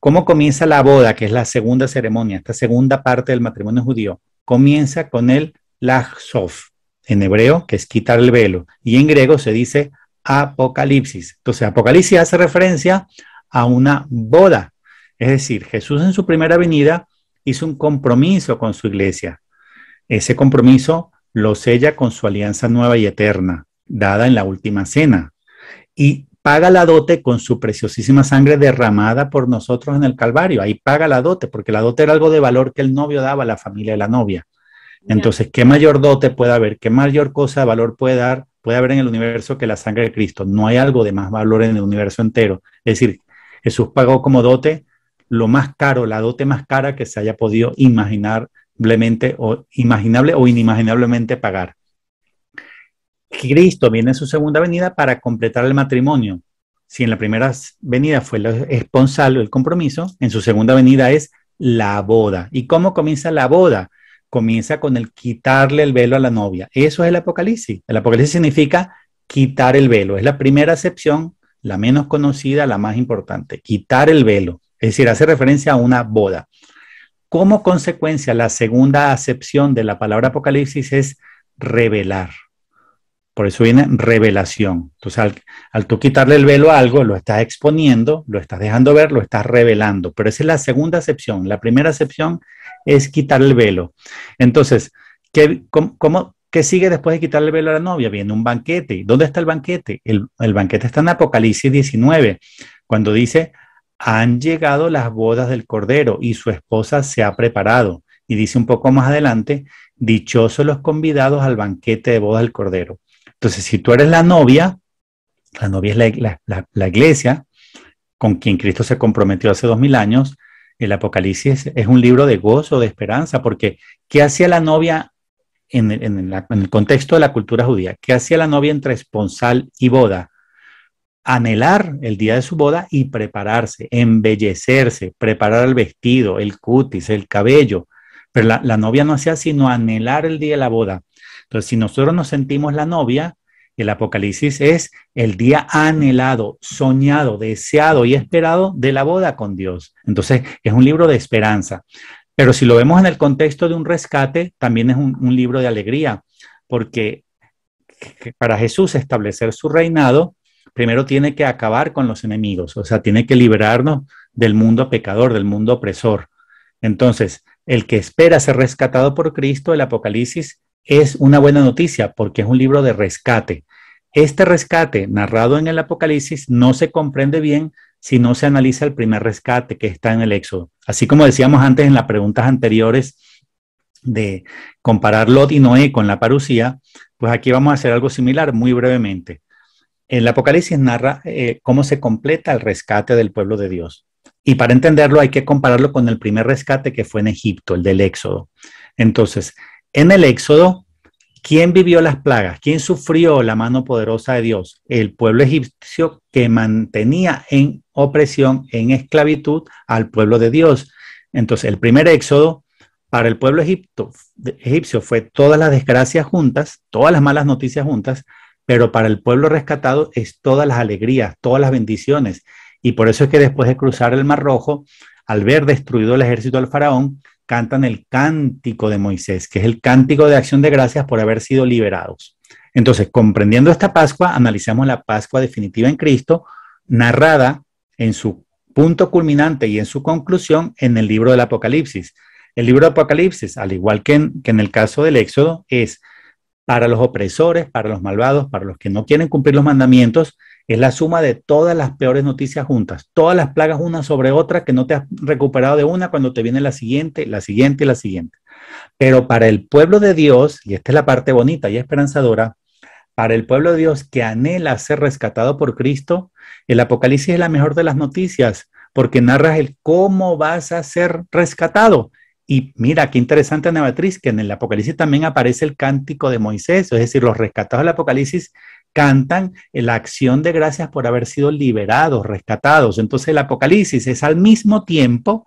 ¿cómo comienza la boda, que es la segunda ceremonia, esta segunda parte del matrimonio judío? Comienza con el Lajsof en hebreo, que es quitar el velo, y en griego se dice Apocalipsis. Entonces, Apocalipsis hace referencia a una boda. Es decir, Jesús en su primera venida hizo un compromiso con su iglesia. Ese compromiso lo sella con su alianza nueva y eterna, dada en la última cena, y paga la dote con su preciosísima sangre derramada por nosotros en el Calvario. Ahí paga la dote, porque la dote era algo de valor que el novio daba a la familia de la novia. Entonces, ¿qué mayor dote puede haber? ¿Qué mayor cosa de valor puede dar? Puede haber en el universo que la sangre de Cristo. No hay algo de más valor en el universo entero. Es decir, Jesús pagó como dote lo más caro, la dote más cara que se haya podido imaginablemente o imaginable o inimaginablemente pagar. Cristo viene en su segunda venida para completar el matrimonio. Si en la primera venida fue el esponsal el compromiso, en su segunda venida es la boda. ¿Y cómo comienza la boda? comienza con el quitarle el velo a la novia. Eso es el Apocalipsis. El Apocalipsis significa quitar el velo. Es la primera acepción, la menos conocida, la más importante. Quitar el velo. Es decir, hace referencia a una boda. Como consecuencia, la segunda acepción de la palabra Apocalipsis es revelar. Por eso viene revelación. Entonces, al, tú quitarle el velo a algo, lo estás exponiendo, lo estás dejando ver, lo estás revelando. Pero esa es la segunda acepción. La primera acepción es quitar el velo. Entonces, ¿qué, sigue después de quitarle el velo a la novia? Viene un banquete. ¿Dónde está el banquete? El, banquete está en Apocalipsis 19, cuando dice, han llegado las bodas del Cordero y su esposa se ha preparado. Y dice un poco más adelante, dichosos los convidados al banquete de bodas del Cordero. Entonces, si tú eres la novia, la novia es la, la iglesia con quien Cristo se comprometió hace dos mil años, el Apocalipsis es un libro de gozo, de esperanza, porque ¿qué hacía la novia en, el contexto de la cultura judía? ¿Qué hacía la novia entre esponsal y boda? Anhelar el día de su boda y prepararse, embellecerse, preparar el vestido, el cutis, el cabello. Pero la, la novia no hacía sino anhelar el día de la boda. Entonces, si nosotros nos sentimos la novia, el Apocalipsis es el día anhelado, soñado, deseado y esperado de la boda con Dios. Entonces, es un libro de esperanza. Pero si lo vemos en el contexto de un rescate, también es un, libro de alegría, porque para Jesús establecer su reinado, primero tiene que acabar con los enemigos, o sea, tiene que liberarnos del mundo pecador, del mundo opresor. Entonces, el que espera ser rescatado por Cristo, el Apocalipsis es una buena noticia porque es un libro de rescate. Este rescate narrado en el Apocalipsis no se comprende bien si no se analiza el primer rescate que está en el Éxodo. Así como decíamos antes en las preguntas anteriores de comparar Lot y Noé con la parucía, pues aquí vamos a hacer algo similar muy brevemente. El Apocalipsis narra eh, cómo se completa el rescate del pueblo de Dios. Y para entenderlo hay que compararlo con el primer rescate que fue en Egipto, el del Éxodo. Entonces, en el Éxodo, ¿quién vivió las plagas? ¿Quién sufrió la mano poderosa de Dios? El pueblo egipcio que mantenía en opresión, en esclavitud al pueblo de Dios. Entonces, el primer Éxodo para el pueblo egipcio fue todas las desgracias juntas, todas las malas noticias juntas, pero para el pueblo rescatado es todas las alegrías, todas las bendiciones. Y por eso es que después de cruzar el Mar Rojo, al ver destruido el ejército del faraón, cantan el cántico de Moisés, que es el cántico de acción de gracias por haber sido liberados. Entonces, comprendiendo esta Pascua, analizamos la Pascua definitiva en Cristo, narrada en su punto culminante y en su conclusión en el libro del Apocalipsis. El libro del Apocalipsis, al igual que en el caso del Éxodo, es para los opresores, para los malvados, para los que no quieren cumplir los mandamientos, es la suma de todas las peores noticias juntas, todas las plagas una sobre otra que no te has recuperado de una cuando te viene la siguiente, la siguiente y la siguiente. Pero para el pueblo de Dios, y esta es la parte bonita y esperanzadora, para el pueblo de Dios que anhela ser rescatado por Cristo, el Apocalipsis es la mejor de las noticias, porque narra el cómo vas a ser rescatado. Y mira, qué interesante, Ana que en el Apocalipsis también aparece el cántico de Moisés, es decir, los rescatados del Apocalipsis cantan la acción de gracias por haber sido liberados, rescatados. Entonces el Apocalipsis es al mismo tiempo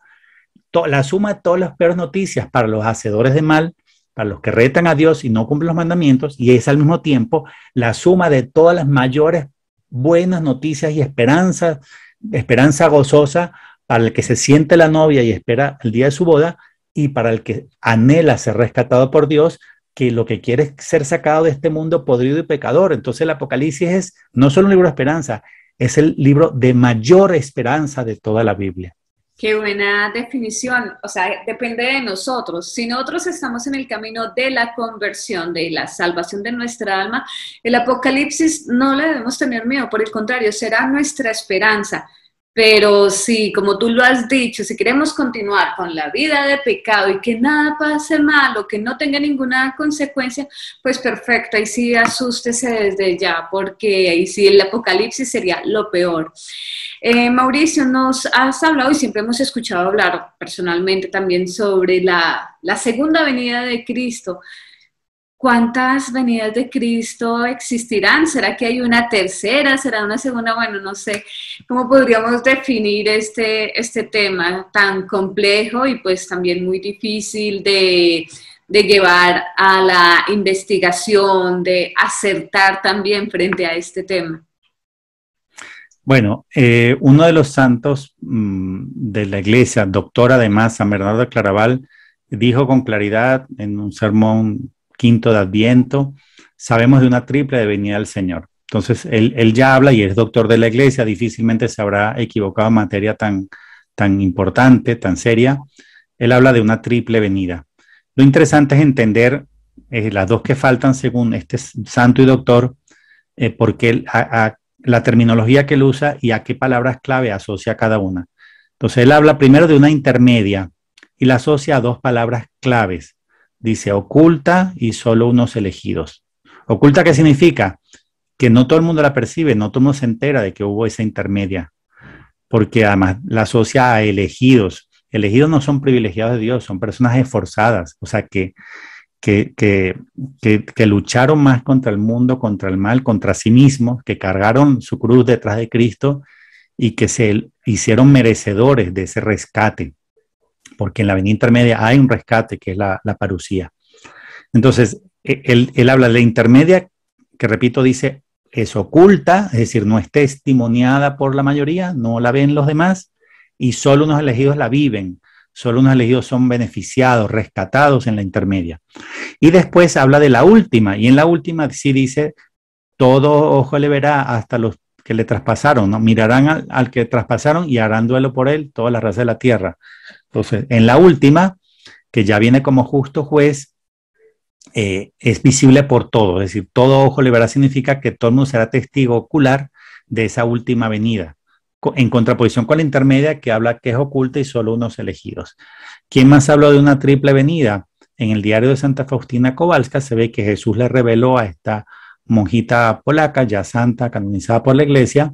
la suma de todas las peores noticias para los hacedores de mal, para los que retan a Dios y no cumplen los mandamientos, y es al mismo tiempo la suma de todas las mayores buenas noticias y esperanzas, esperanza gozosa para el que se siente la novia y espera el día de su boda, y para el que anhela ser rescatado por Dios, que lo que quiere es ser sacado de este mundo podrido y pecador. Entonces el Apocalipsis es no solo un libro de esperanza, es el libro de mayor esperanza de toda la Biblia. Qué buena definición. O sea, depende de nosotros. Si nosotros estamos en el camino de la conversión, de la salvación de nuestra alma, el apocalipsis no le debemos tener miedo. Por el contrario, será nuestra esperanza. Pero sí, como tú lo has dicho, si queremos continuar con la vida de pecado y que nada pase malo, que no tenga ninguna consecuencia, pues perfecto, ahí sí asústese desde ya, porque ahí sí el apocalipsis sería lo peor. Eh, Mauricio, nos has hablado y siempre hemos escuchado hablar personalmente también sobre la, la segunda venida de Cristo. ¿Cuántas venidas de Cristo existirán? ¿Será que hay una tercera? ¿Será una segunda? Bueno, no sé cómo podríamos definir este, este tema tan complejo y pues también muy difícil de, llevar a la investigación, de acertar también frente a este tema? Bueno, eh, uno de los santos mm, de la iglesia, doctor además, San Bernardo de Claraval, dijo con claridad en un sermón quinto de Adviento, sabemos de una triple venida del Señor. Entonces, él, ya habla y es doctor de la iglesia, difícilmente se habrá equivocado en materia tan, tan importante, tan seria. Él habla de una triple venida. Lo interesante es entender eh, las dos que faltan según este santo y doctor, eh, porque la terminología que él usa y a qué palabras clave asocia cada una. Entonces, él habla primero de una intermedia y la asocia a dos palabras claves, dice oculta y solo unos elegidos. Oculta, ¿qué significa? Que no todo el mundo la percibe, no todo el mundo se entera de que hubo esa intermedia, porque además la asocia a elegidos. Elegidos no son privilegiados de Dios, son personas esforzadas, o sea, que, que, que, que, que lucharon más contra el mundo, contra el mal, contra sí mismos, que cargaron su cruz detrás de Cristo y que se hicieron merecedores de ese rescate porque en la venida intermedia hay un rescate que es la, la parucía. Entonces, e, él, habla de la intermedia, que repito, dice, es oculta, es decir, no es testimoniada por la mayoría, no la ven los demás, y solo unos elegidos la viven, solo unos elegidos son beneficiados, rescatados en la intermedia. Y después habla de la última, y en la última sí dice, todo ojo le verá hasta los que le traspasaron, ¿no? mirarán al, al que traspasaron y harán duelo por él toda la raza de la tierra. Entonces, en la última, que ya viene como justo juez, eh, es visible por todo, es decir, todo ojo le verá significa que todo el mundo será testigo ocular de esa última venida, en contraposición con la intermedia que habla que es oculta y solo unos elegidos. ¿Quién más habló de una triple venida? En el diario de Santa Faustina Kowalska se ve que Jesús le reveló a esta monjita polaca, ya santa, canonizada por la iglesia,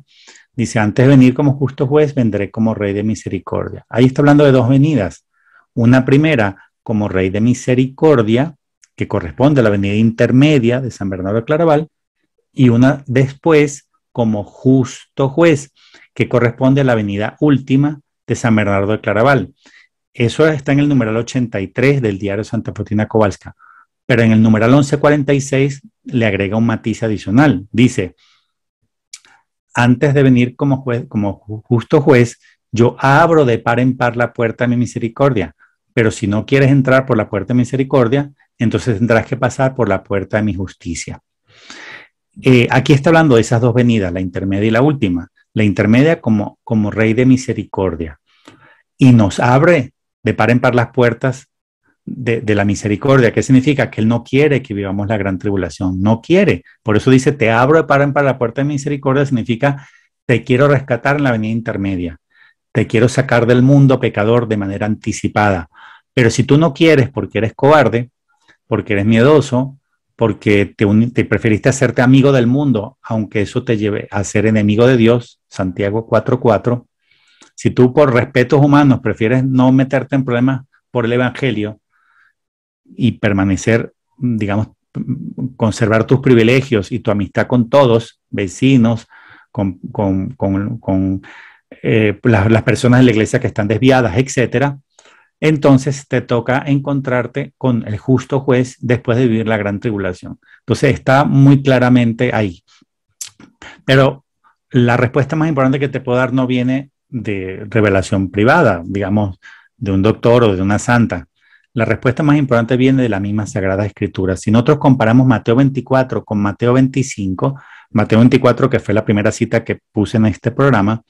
Dice, antes de venir como justo juez, vendré como rey de misericordia. Ahí está hablando de dos venidas. Una primera, como rey de misericordia, que corresponde a la venida intermedia de San Bernardo de Claraval, y una después, como justo juez, que corresponde a la venida última de San Bernardo de Claraval. Eso está en el numeral 83 del diario Santa Fortuna Kowalska, pero en el numeral 1146 le agrega un matiz adicional. Dice, antes de venir como, justo juez, yo abro de par en par la puerta de mi misericordia. Pero si no quieres entrar por la puerta de misericordia, entonces tendrás que pasar por la puerta de mi justicia. Eh, aquí está hablando de esas dos venidas, la intermedia y la última. La intermedia como, como rey de misericordia. Y nos abre de par en par las puertas de, la misericordia, que significa que Él no quiere que vivamos la gran tribulación, no quiere. Por eso dice, te abro paren para la puerta de misericordia, significa, te quiero rescatar en la avenida intermedia, te quiero sacar del mundo pecador de manera anticipada. Pero si tú no quieres porque eres cobarde, porque eres miedoso, porque te, te preferiste hacerte amigo del mundo, aunque eso te lleve a ser enemigo de Dios, Santiago 4.4, si tú por respetos humanos prefieres no meterte en problemas por el Evangelio, y permanecer, digamos, conservar tus privilegios y tu amistad con todos, vecinos, con, eh, las, las, personas de la iglesia que están desviadas, etcétera, entonces te toca encontrarte con el justo juez después de vivir la gran tribulación. Entonces está muy claramente ahí. Pero la respuesta más importante que te puedo dar no viene de revelación privada, digamos, de un doctor o de una santa. La respuesta más importante viene de la misma Sagrada Escritura. Si nosotros comparamos Mateo 24 con Mateo 25, Mateo 24, que fue la primera cita que puse en este programa,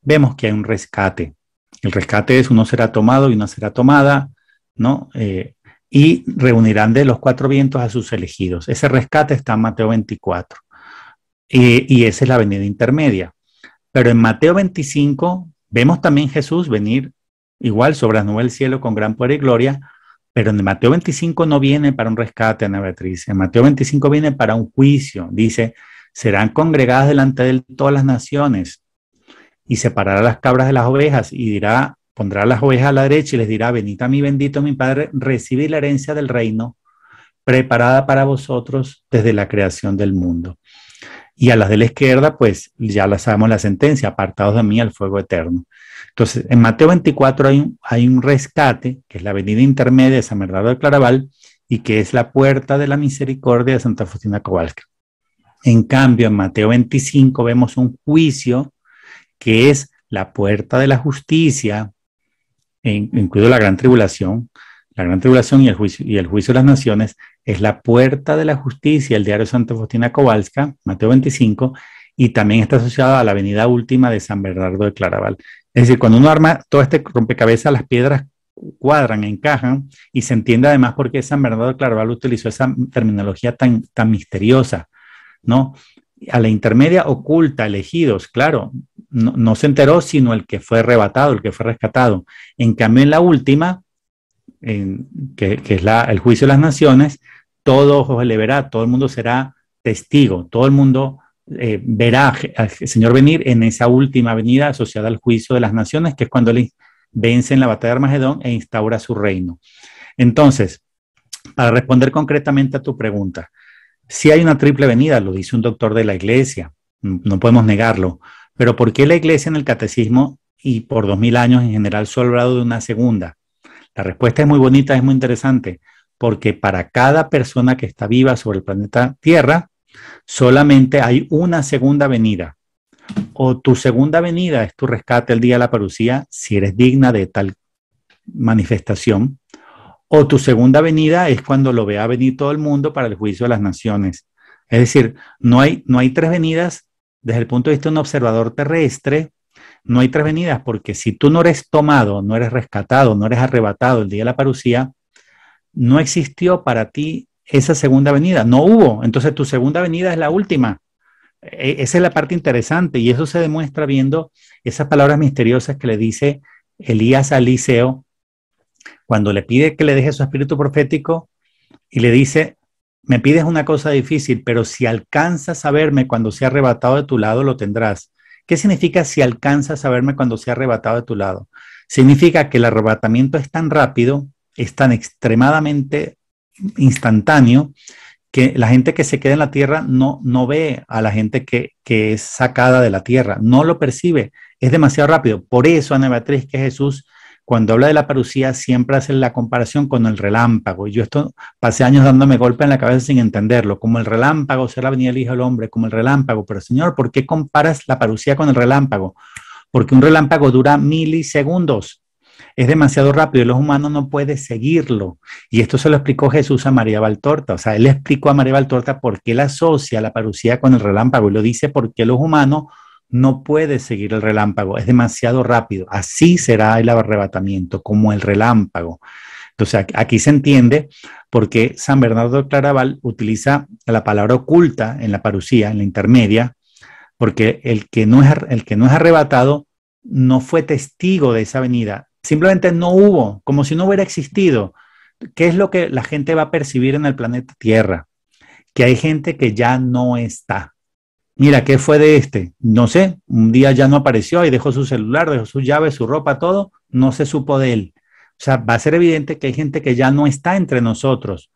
vemos que hay un rescate. El rescate es uno será tomado y una será tomada, ¿no? Eh, y reunirán de los cuatro vientos a sus elegidos. Ese rescate está en Mateo 24. y esa es la venida intermedia. Pero en Mateo 25 vemos también Jesús venir igual sobre las nubes del cielo con gran poder y gloria, pero en Mateo 25 no viene para un rescate, Ana Beatriz. En Mateo 25 viene para un juicio. Dice, serán congregadas delante de todas las naciones y separará las cabras de las ovejas y dirá, pondrá las ovejas a la derecha y les dirá, venid a mí, bendito mi Padre, recibid la herencia del reino preparada para vosotros desde la creación del mundo. Y a las de la izquierda, pues ya la sabemos la sentencia, apartados de mí al fuego eterno. Entonces, en Mateo 24 hay un, hay un rescate, que es la avenida intermedia de San Bernardo de Claraval, y que es la puerta de la misericordia de Santa Faustina Cobalca. En cambio, en Mateo 25 vemos un juicio que es la puerta de la justicia, incluido la gran tribulación, la gran tribulación y el, juicio, y el juicio de las naciones es la puerta de la justicia, el diario Santa Faustina Kowalska, Mateo 25, y también está asociado a la venida última de San Bernardo de Claraval. Es decir, cuando uno arma todo este rompecabezas, las piedras cuadran, encajan y se entiende además por qué San Bernardo de Claraval utilizó esa terminología tan, tan misteriosa, ¿no? A la intermedia oculta, elegidos, claro, no, no se enteró sino el que fue arrebatado, el que fue rescatado. En cambio, en la última, que, es la, el juicio de las naciones, todo ojo le verá, todo el mundo será testigo, todo el mundo eh, verá al Señor venir en esa última venida asociada al juicio de las naciones, que es cuando él vence en la batalla de Armagedón e instaura su reino. Entonces, para responder concretamente a tu pregunta, si hay una triple venida, lo dice un doctor de la iglesia, no podemos negarlo, pero ¿por qué la iglesia en el catecismo y por dos mil años en general solo ha hablado de una segunda? La respuesta es muy bonita, es muy interesante, porque para cada persona que está viva sobre el planeta Tierra, solamente hay una segunda venida. O tu segunda venida es tu rescate el día de la parucía, si eres digna de tal manifestación. O tu segunda venida es cuando lo vea venir todo el mundo para el juicio de las naciones. Es decir, no hay, no hay tres venidas desde el punto de vista de un observador terrestre, no hay tres venidas porque si tú no eres tomado, no eres rescatado, no eres arrebatado el día de la parucía, no existió para ti esa segunda venida, no hubo. Entonces tu segunda venida es la última. E, esa es la parte interesante y eso se demuestra viendo esas palabras misteriosas que le dice Elías a Eliseo cuando le pide que le deje su espíritu profético y le dice, me pides una cosa difícil, pero si alcanzas a verme cuando sea arrebatado de tu lado, lo tendrás. ¿Qué significa si alcanzas a verme cuando se ha arrebatado de tu lado? Significa que el arrebatamiento es tan rápido, es tan extremadamente instantáneo, que la gente que se queda en la tierra no, no ve a la gente que, que es sacada de la tierra, no lo percibe, es demasiado rápido. Por eso Ana Beatriz que Jesús cuando habla de la parucía siempre hace la comparación con el relámpago. Y yo esto pasé años dándome golpe en la cabeza sin entenderlo. Como el relámpago será venía el Hijo del Hombre, como el relámpago. Pero Señor, ¿por qué comparas la parucía con el relámpago? Porque un relámpago dura milisegundos. Es demasiado rápido y los humanos no pueden seguirlo. Y esto se lo explicó Jesús a María Valtorta. O sea, él explicó a María Valtorta por qué la asocia la parucía con el relámpago y lo dice porque los humanos no puede seguir el relámpago, es demasiado rápido. Así será el arrebatamiento, como el relámpago. Entonces, aquí se entiende por qué San Bernardo de Claraval utiliza la palabra oculta en la parucía, en la intermedia, porque el que no es, el que no es arrebatado no fue testigo de esa venida, simplemente no hubo, como si no hubiera existido. ¿Qué es lo que la gente va a percibir en el planeta Tierra? Que hay gente que ya no está. Mira, ¿qué fue de este? No sé, un día ya no apareció y dejó su celular, dejó su llave, su ropa, todo, no se supo de él. O sea, va a ser evidente que hay gente que ya no está entre nosotros,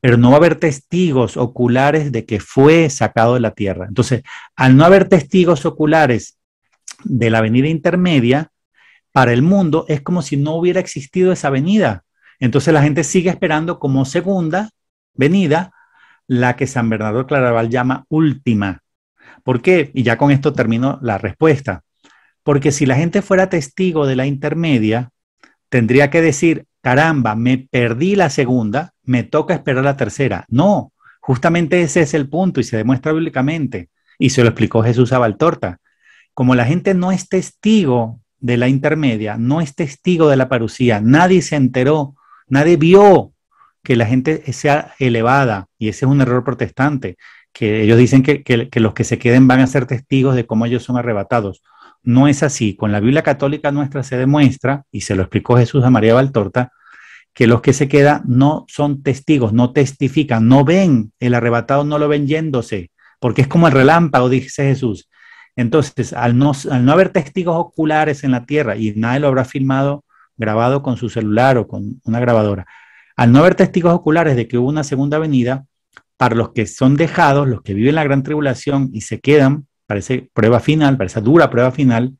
pero no va a haber testigos oculares de que fue sacado de la tierra. Entonces, al no haber testigos oculares de la avenida intermedia, para el mundo es como si no hubiera existido esa avenida. Entonces la gente sigue esperando como segunda venida la que San Bernardo Claraval llama última, ¿Por qué? Y ya con esto termino la respuesta. Porque si la gente fuera testigo de la intermedia, tendría que decir, caramba, me perdí la segunda, me toca esperar la tercera. No, justamente ese es el punto y se demuestra bíblicamente. Y se lo explicó Jesús a Baltorta, Como la gente no es testigo de la intermedia, no es testigo de la parucía, nadie se enteró, nadie vio que la gente sea elevada, y ese es un error protestante, que ellos dicen que, los que se queden van a ser testigos de cómo ellos son arrebatados. No es así. Con la Biblia católica nuestra se demuestra, y se lo explicó Jesús a María Valtorta, que los que se quedan no son testigos, no testifican, no ven, el arrebatado no lo ven yéndose, porque es como el relámpago, dice Jesús. Entonces, al no, al no haber testigos oculares en la tierra, y nadie lo habrá filmado, grabado con su celular o con una grabadora, al no haber testigos oculares de que hubo una segunda venida, para los que son dejados, los que viven la gran tribulación y se quedan parece prueba final, para esa dura prueba final,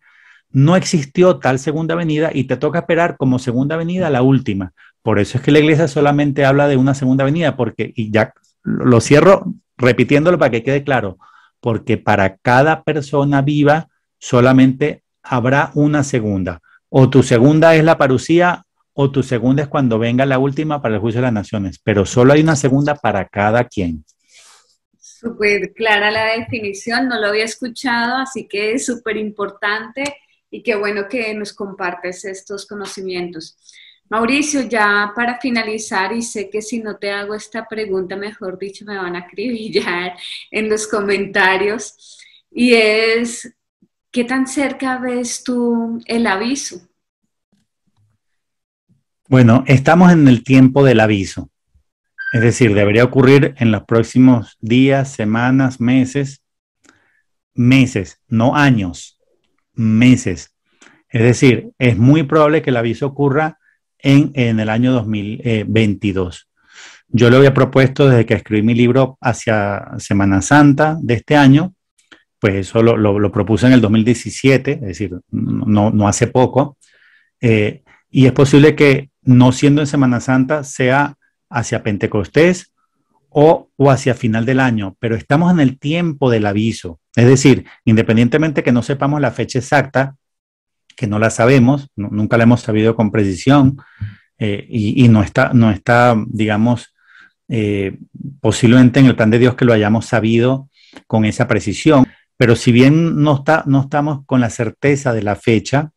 no existió tal segunda venida y te toca esperar como segunda venida la última. Por eso es que la iglesia solamente habla de una segunda venida, porque, y ya lo cierro repitiéndolo para que quede claro, porque para cada persona viva solamente habrá una segunda. O tu segunda es la parucía o tu segunda es cuando venga la última para el juicio de las naciones, pero solo hay una segunda para cada quien. Súper clara la definición, no lo había escuchado, así que es súper importante y qué bueno que nos compartes estos conocimientos. Mauricio, ya para finalizar, y sé que si no te hago esta pregunta, mejor dicho, me van a acribillar en los comentarios, y es, ¿qué tan cerca ves tú el aviso? Bueno, estamos en el tiempo del aviso. Es decir, debería ocurrir en los próximos días, semanas, meses, meses, no años, meses. Es decir, es muy probable que el aviso ocurra en, el año 2022. Eh, Yo lo había propuesto desde que escribí mi libro hacia Semana Santa de este año, pues eso lo, propuse en el 2017, es decir, no, hace poco, eh, y es posible que no siendo en Semana Santa, sea hacia Pentecostés o, hacia final del año, pero estamos en el tiempo del aviso. Es decir, independientemente que no sepamos la fecha exacta, que no la sabemos, nunca la hemos sabido con precisión eh, y, no, está, no está, digamos, eh, posiblemente en el plan de Dios que lo hayamos sabido con esa precisión, pero si bien no, está, no estamos con la certeza de la fecha,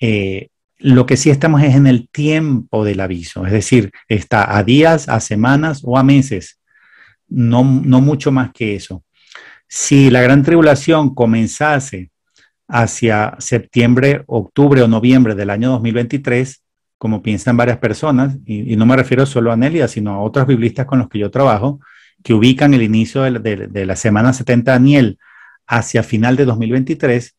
eh, lo que sí estamos es en el tiempo del aviso, es decir, está a días, a semanas o a meses, no, no mucho más que eso. Si la gran tribulación comenzase hacia septiembre, octubre o noviembre del año 2023, como piensan varias personas, y, no me refiero solo a Nelia, sino a otros biblistas con los que yo trabajo, que ubican el inicio de, la semana 70 de Daniel hacia final de 2023,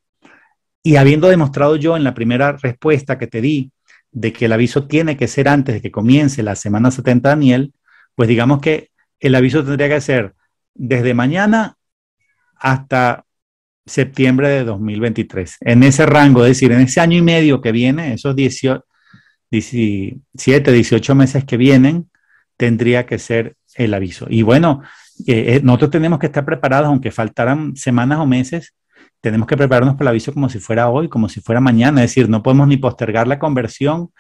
y habiendo demostrado yo en la primera respuesta que te di de que el aviso tiene que ser antes de que comience la semana 70 Daniel, pues digamos que el aviso tendría que ser desde mañana hasta septiembre de 2023. En ese rango, es decir, en ese año y medio que viene, esos 17, 18 meses que vienen, tendría que ser el aviso. Y bueno, eh, eh, nosotros tenemos que estar preparados, aunque faltaran semanas o meses, tenemos que prepararnos para el aviso como si fuera hoy, como si fuera mañana. Es decir, no podemos ni postergar la conversión,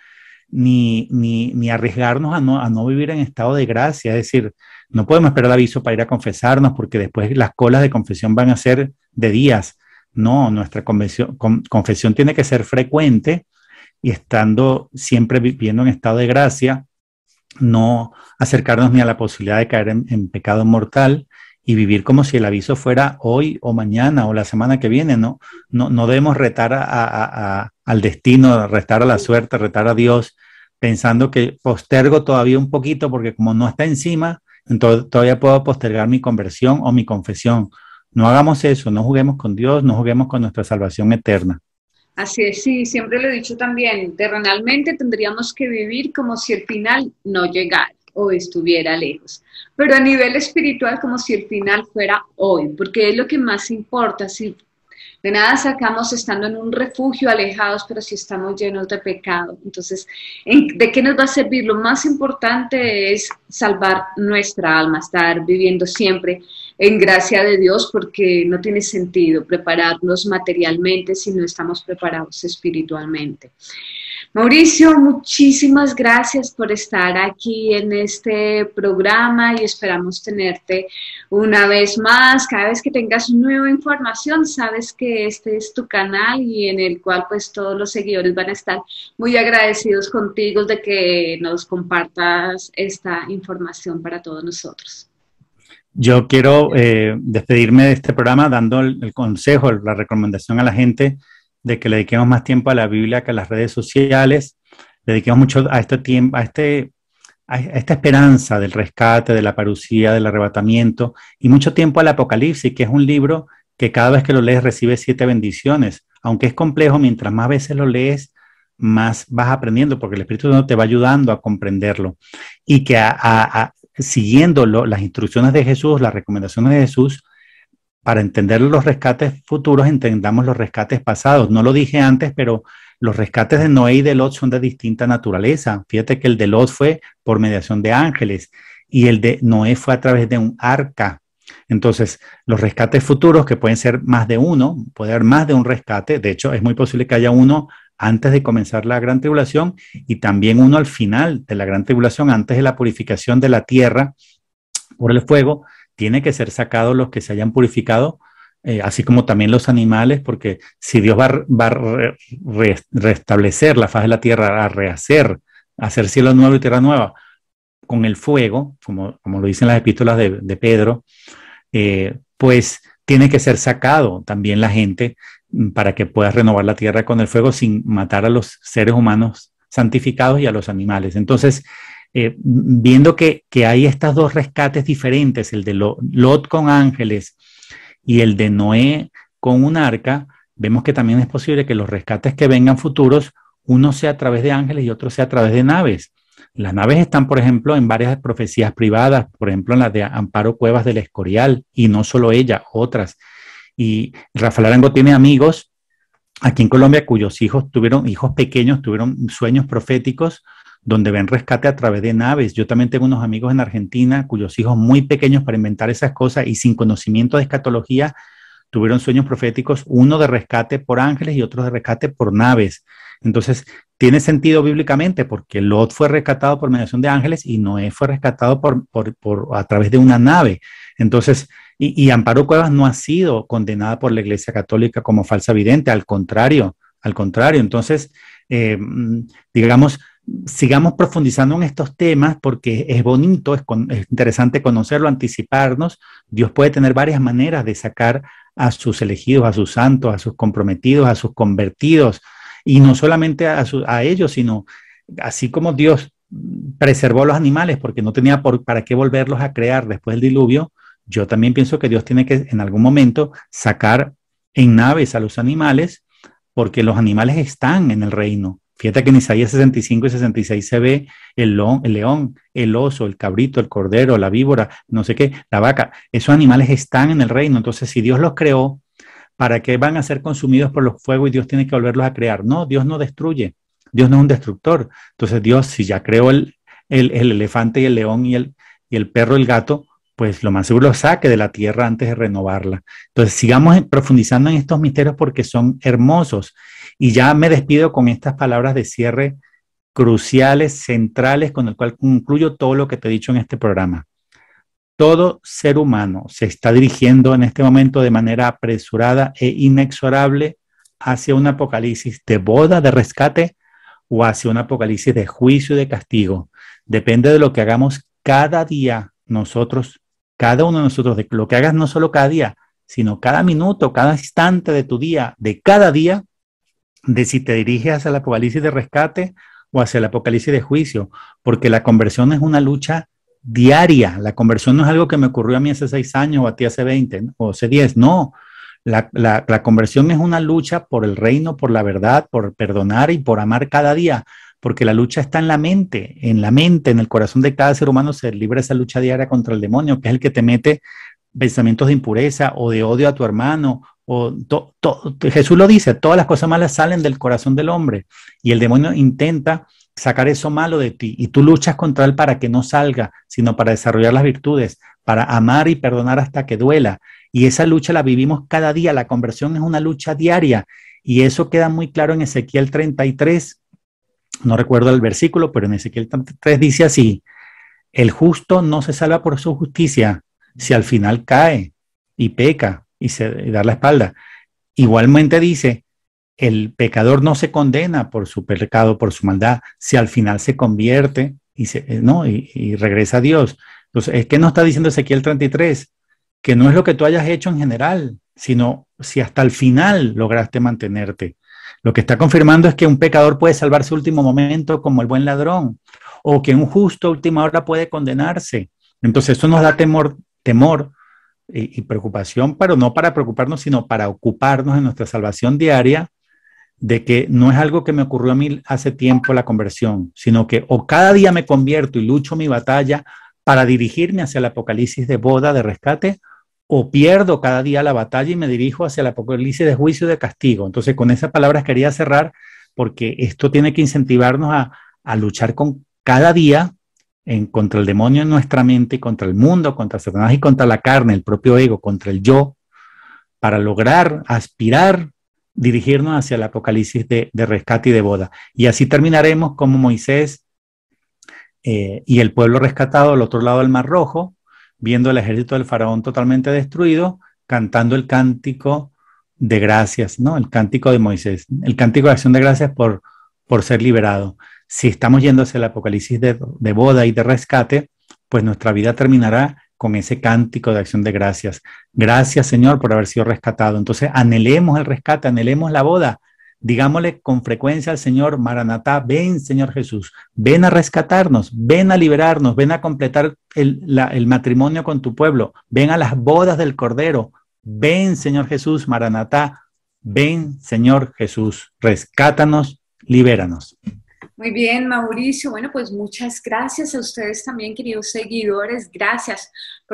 ni, ni, arriesgarnos a no, vivir en estado de gracia. Es decir, no podemos esperar el aviso para ir a confesarnos, porque después las colas de confesión van a ser de días. No, nuestra confesión tiene que ser frecuente y estando siempre viviendo en estado de gracia, no acercarnos ni a la posibilidad de caer en pecado mortal y vivir como si el aviso fuera hoy o mañana o la semana que viene. No, no, no debemos retar a, a, al destino, retar a la suerte, retar a Dios, pensando que postergo todavía un poquito porque como no está encima, entonces todavía puedo postergar mi conversión o mi confesión. No hagamos eso, no juguemos con Dios, no juguemos con nuestra salvación eterna. Así es, sí, siempre lo he dicho también, terrenalmente tendríamos que vivir como si el final no llegara o estuviera lejos. Pero a nivel espiritual, como si el final fuera hoy, porque es lo que más importa. Si de nada sacamos estando en un refugio alejados, pero si estamos llenos de pecado. Entonces, ¿de qué nos va a servir? Lo más importante es salvar nuestra alma, estar viviendo siempre en gracia de Dios, porque no tiene sentido prepararnos materialmente si no estamos preparados espiritualmente. Mauricio, muchísimas gracias por estar aquí en este programa y esperamos tenerte una vez más. Cada vez que tengas nueva información, sabes que este es tu canal y en el cual pues todos los seguidores van a estar muy agradecidos contigo de que nos compartas esta información para todos nosotros. Yo quiero eh, despedirme de este programa dando el consejo, la recomendación a la gente de que le dediquemos más tiempo a la Biblia que a las redes sociales, dediquemos mucho a este tiempo, a este esta esperanza del rescate, de la parucía, del arrebatamiento, y mucho tiempo al Apocalipsis, que es un libro que cada vez que lo lees recibe siete bendiciones. Aunque es complejo, mientras más veces lo lees, más vas aprendiendo, porque el Espíritu Santo te va ayudando a comprenderlo. Y que a, siguiendo las instrucciones de Jesús, las recomendaciones de Jesús, para entender los rescates futuros, entendamos los rescates pasados. No lo dije antes, pero los rescates de Noé y de Lot son de distinta naturaleza. Fíjate que el de Lot fue por mediación de ángeles y el de Noé fue a través de un arca. Entonces, los rescates futuros, que pueden ser más de uno, puede haber más de un rescate, de hecho es muy posible que haya uno antes de comenzar la gran tribulación y también uno al final de la gran tribulación, antes de la purificación de la tierra por el fuego, tiene que ser sacado los que se hayan purificado, eh, así como también los animales, porque si Dios va, a restablecer la faz de la tierra, a rehacer, hacer cielo nuevo y tierra nueva, con el fuego, como, lo dicen las epístolas de, Pedro, eh, pues tiene que ser sacado también la gente mm, para que pueda renovar la tierra con el fuego sin matar a los seres humanos santificados y a los animales. Entonces, eh, viendo que, que, hay estos dos rescates diferentes, el de Lot con ángeles y el de Noé con un arca, vemos que también es posible que los rescates que vengan futuros, uno sea a través de ángeles y otro sea a través de naves. Las naves están, por ejemplo, en varias profecías privadas, por ejemplo, en las de Amparo Cuevas del Escorial, y no solo ella, otras. Y Rafael Arango tiene amigos aquí en Colombia cuyos hijos tuvieron, hijos pequeños, tuvieron sueños proféticos donde ven rescate a través de naves. Yo también tengo unos amigos en Argentina cuyos hijos muy pequeños para inventar esas cosas y sin conocimiento de escatología tuvieron sueños proféticos, uno de rescate por ángeles y otro de rescate por naves. Entonces, tiene sentido bíblicamente porque Lot fue rescatado por mediación de ángeles y Noé fue rescatado por, a través de una nave. Entonces, y, Amparo Cuevas no ha sido condenada por la Iglesia Católica como falsa vidente, al contrario, al contrario. Entonces, eh, mm, digamos, sigamos profundizando en estos temas porque es bonito, es, interesante conocerlo, anticiparnos. Dios puede tener varias maneras de sacar a sus elegidos, a sus santos, a sus comprometidos, a sus convertidos, y no solamente a, ellos, sino así como Dios preservó a los animales porque no tenía para qué volverlos a crear después del diluvio, yo también pienso que Dios tiene que en algún momento sacar en naves a los animales porque los animales están en el reino Fíjate que en Isaías 65 y 66 se ve el, el, león, el oso, el cabrito, el cordero, la víbora, no sé qué, la vaca. Esos animales están en el reino. Entonces, si Dios los creó, ¿para qué van a ser consumidos por los fuegos y Dios tiene que volverlos a crear? No, Dios no destruye. Dios no es un destructor. Entonces, Dios, si ya creó el, elefante y el león y el, y el perro, el gato, pues lo más seguro lo saque de la tierra antes de renovarla. Entonces, sigamos profundizando en estos misterios porque son hermosos y ya me despido con estas palabras de cierre cruciales, centrales, con el cual concluyo todo lo que te he dicho en este programa. Todo ser humano se está dirigiendo en este momento de manera apresurada e inexorable hacia un apocalipsis de boda, de rescate o hacia un apocalipsis de juicio y de castigo. Depende de lo que hagamos cada día nosotros, cada uno de nosotros, de lo que hagas no solo cada día, sino cada minuto, cada instante de tu día, de cada día, de si te diriges hacia la apocalipsis de rescate o hacia el apocalipsis de juicio, porque la conversión es una lucha diaria. La conversión no es algo que me ocurrió a mí hace seis años o a ti hace 20 o hace 10, no. La, la, conversión es una lucha por el reino, por la verdad, por perdonar y por amar cada día, porque la lucha está en la mente, en la mente, en el corazón de cada ser humano se libra esa lucha diaria contra el demonio, que es el que te mete pensamientos de impureza o de odio a tu hermano o Jesús lo dice, todas las cosas malas salen del corazón del hombre y el demonio intenta sacar eso malo de ti y tú luchas contra él para que no salga, sino para desarrollar las virtudes, para amar y perdonar hasta que duela. Y esa lucha la vivimos cada día, la conversión es una lucha diaria y eso queda muy claro en Ezequiel 33, no recuerdo el versículo, pero en Ezequiel 33 dice así, el justo no se salva por su justicia si al final cae y peca, y, dar la espalda. Igualmente dice, el pecador no se condena por su pecado, por su maldad, si al final se convierte y, se, eh, no, y, regresa a Dios. Entonces, es que no está diciendo Ezequiel 33, que no es lo que tú hayas hecho en general, sino si hasta el final lograste mantenerte. Lo que está confirmando es que un pecador puede salvarse su último momento como el buen ladrón, o que un justo última hora puede condenarse. Entonces, eso nos da temor, temor y, preocupación, pero no para preocuparnos, sino para ocuparnos en nuestra salvación diaria de que no es algo que me ocurrió a mí hace tiempo la conversión, sino que o cada día me convierto y lucho mi batalla para dirigirme hacia el apocalipsis de boda, de rescate, o pierdo cada día la batalla y me dirijo hacia el apocalipsis de juicio de castigo. Entonces, con esas palabras quería cerrar porque esto tiene que incentivarnos a, a luchar con cada día contra el demonio en nuestra mente, contra el mundo, contra Satanás y contra la carne, el propio ego, contra el yo, para lograr aspirar, dirigirnos hacia el apocalipsis de, rescate y de boda. Y así terminaremos como Moisés eh, y el pueblo rescatado al otro lado del Mar Rojo, viendo el ejército del faraón totalmente destruido, cantando el cántico de gracias, ¿no? El cántico de Moisés, el cántico de acción de gracias por, por ser liberado si estamos yendo hacia el apocalipsis de, boda y de rescate, pues nuestra vida terminará con ese cántico de acción de gracias. Gracias Señor por haber sido rescatado. Entonces anhelemos el rescate, anhelemos la boda. Digámosle con frecuencia al Señor, Maranatá, ven Señor Jesús, ven a rescatarnos, ven a liberarnos, ven a completar el, el matrimonio con tu pueblo, ven a las bodas del Cordero, ven Señor Jesús, Maranatá, ven Señor Jesús, rescátanos, libéranos. Muy bien, Mauricio. Bueno, pues muchas gracias a ustedes también, queridos seguidores. Gracias por